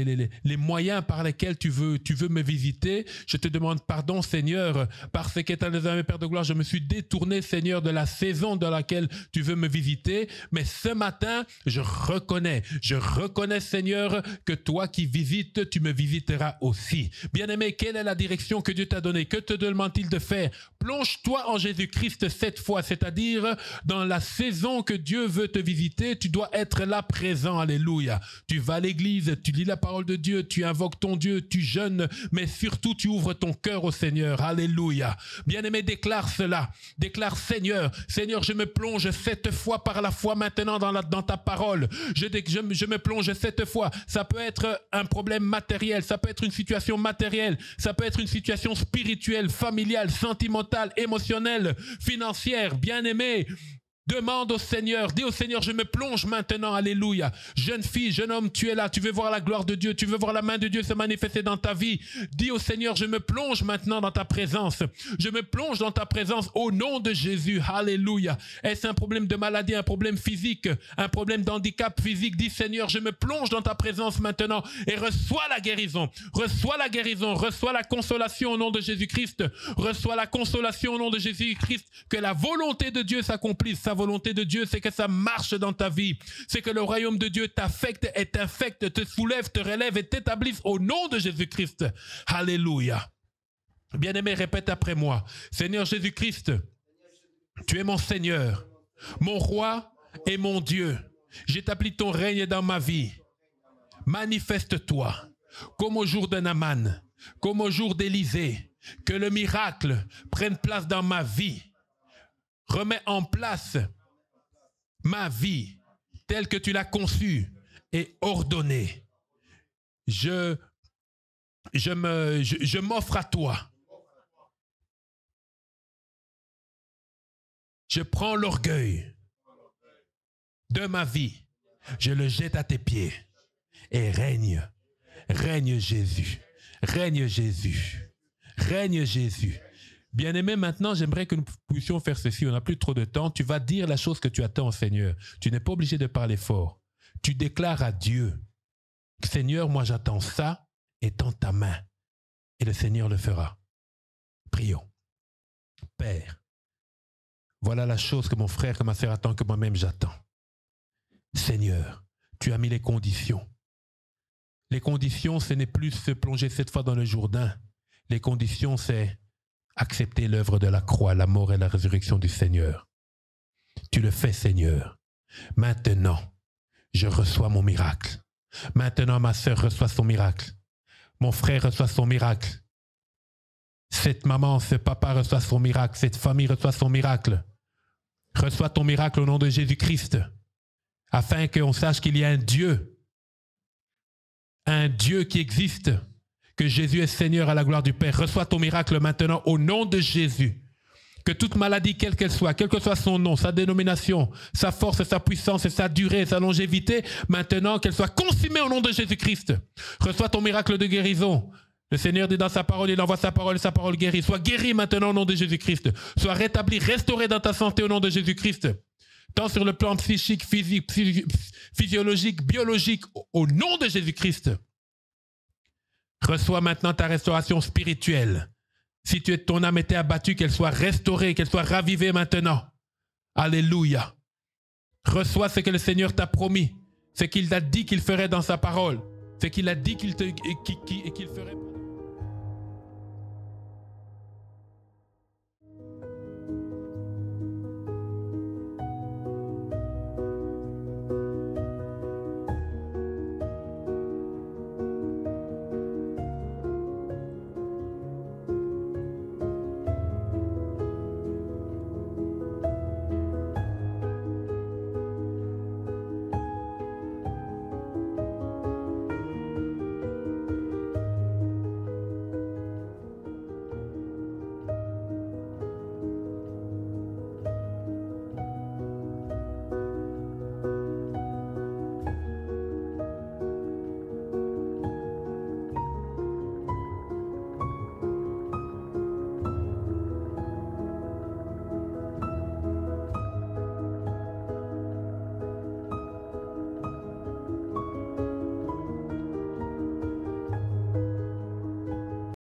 les, moyens par lesquels tu veux, tu veux me visiter, je te demande pardon, Seigneur, parce qu'étant des amis Père de gloire, je me suis détourné, Seigneur, de la saison dans laquelle tu veux me visiter. Mais ce matin, je reconnais, je reconnais, Seigneur, que toi qui visites, tu me visiteras aussi. Bien aimé, quelle est la direction que Dieu t'a donnée? Que te demande-t-il de faire Plonge-toi en Jésus-Christ cette fois, c'est-à-dire dans la saison que Dieu veut te visiter, tu dois être là présent, alléluia. Tu vas à l'église, tu lis la parole de Dieu, tu invoques ton Dieu, tu jeûnes, mais surtout tu ouvres ton cœur au Seigneur, alléluia. Bien-aimé, déclare cela, déclare Seigneur, Seigneur, je me plonge cette fois par la foi maintenant dans, ta parole. Je, je me plonge cette fois. Ça peut être un problème matériel, ça peut être une situation matérielle, ça peut être une situation spirituelle, familiale, sentimentale émotionnelle, financière, bien aimée, Demande au Seigneur, dis au Seigneur, je me plonge maintenant, alléluia. Jeune fille, jeune homme, tu es là, tu veux voir la gloire de Dieu, tu veux voir la main de Dieu se manifester dans ta vie. Dis au Seigneur, je me plonge maintenant dans ta présence. Je me plonge dans ta présence au nom de Jésus, alléluia. Est-ce un problème de maladie, un problème physique, un problème d'handicap physique? Dis Seigneur, je me plonge dans ta présence maintenant et reçois la guérison, reçois la guérison, reçois la consolation au nom de Jésus-Christ, reçois la consolation au nom de Jésus-Christ, que la volonté de Dieu s'accomplisse, volonté de Dieu, c'est que ça marche dans ta vie. C'est que le royaume de Dieu t'affecte et t'infecte, te soulève, te relève et t'établisse au nom de Jésus-Christ. Alléluia. Bien-aimé, répète après moi. Seigneur Jésus-Christ, tu es mon Seigneur, mon roi et mon Dieu. J'établis ton règne dans ma vie. Manifeste-toi comme au jour de Naman, comme au jour d'Élysée, que le miracle prenne place dans ma vie remets en place ma vie telle que tu l'as conçue et ordonnée. Je, je, me, m'offre à toi. Je prends l'orgueil de ma vie. Je le jette à tes pieds et règne. Règne Jésus. Règne Jésus. Règne Jésus. Bien-aimé, maintenant, j'aimerais que nous puissions faire ceci. On n'a plus trop de temps. Tu vas dire la chose que tu attends Seigneur. Tu n'es pas obligé de parler fort. Tu déclares à Dieu, Seigneur, moi j'attends ça, et tend ta main. Et le Seigneur le fera. Prions. Père, voilà la chose que mon frère, que ma sœur attend, que moi-même j'attends. Seigneur, tu as mis les conditions. Les conditions, ce n'est plus se plonger cette fois dans le Jourdain. Les conditions, c'est accepter l'œuvre de la croix, la mort et la résurrection du Seigneur. Tu le fais, Seigneur. Maintenant, je reçois mon miracle. Maintenant, ma sœur reçoit son miracle. Mon frère reçoit son miracle. Cette maman, ce papa reçoit son miracle. Cette famille reçoit son miracle. Reçois ton miracle au nom de Jésus-Christ, afin qu'on sache qu'il y a un Dieu, un Dieu qui existe que Jésus est Seigneur à la gloire du Père. Reçois ton miracle maintenant au nom de Jésus. Que toute maladie, quelle qu'elle soit, quel que soit son nom, sa dénomination, sa force, sa puissance, sa durée, sa longévité, maintenant qu'elle soit consumée au nom de Jésus-Christ. Reçois ton miracle de guérison. Le Seigneur dit dans sa parole, il envoie sa parole, sa parole guérit. Sois guéri maintenant au nom de Jésus-Christ. Sois rétabli, restauré dans ta santé au nom de Jésus-Christ. Tant sur le plan psychique, physique, physiologique, biologique, au nom de Jésus-Christ. Reçois maintenant ta restauration spirituelle. Si tu es, ton âme était abattue, qu'elle soit restaurée, qu'elle soit ravivée maintenant. Alléluia. Reçois ce que le Seigneur t'a promis, ce qu'il t'a dit qu'il ferait dans sa parole, ce qu'il a dit qu'il te qu'il ferait.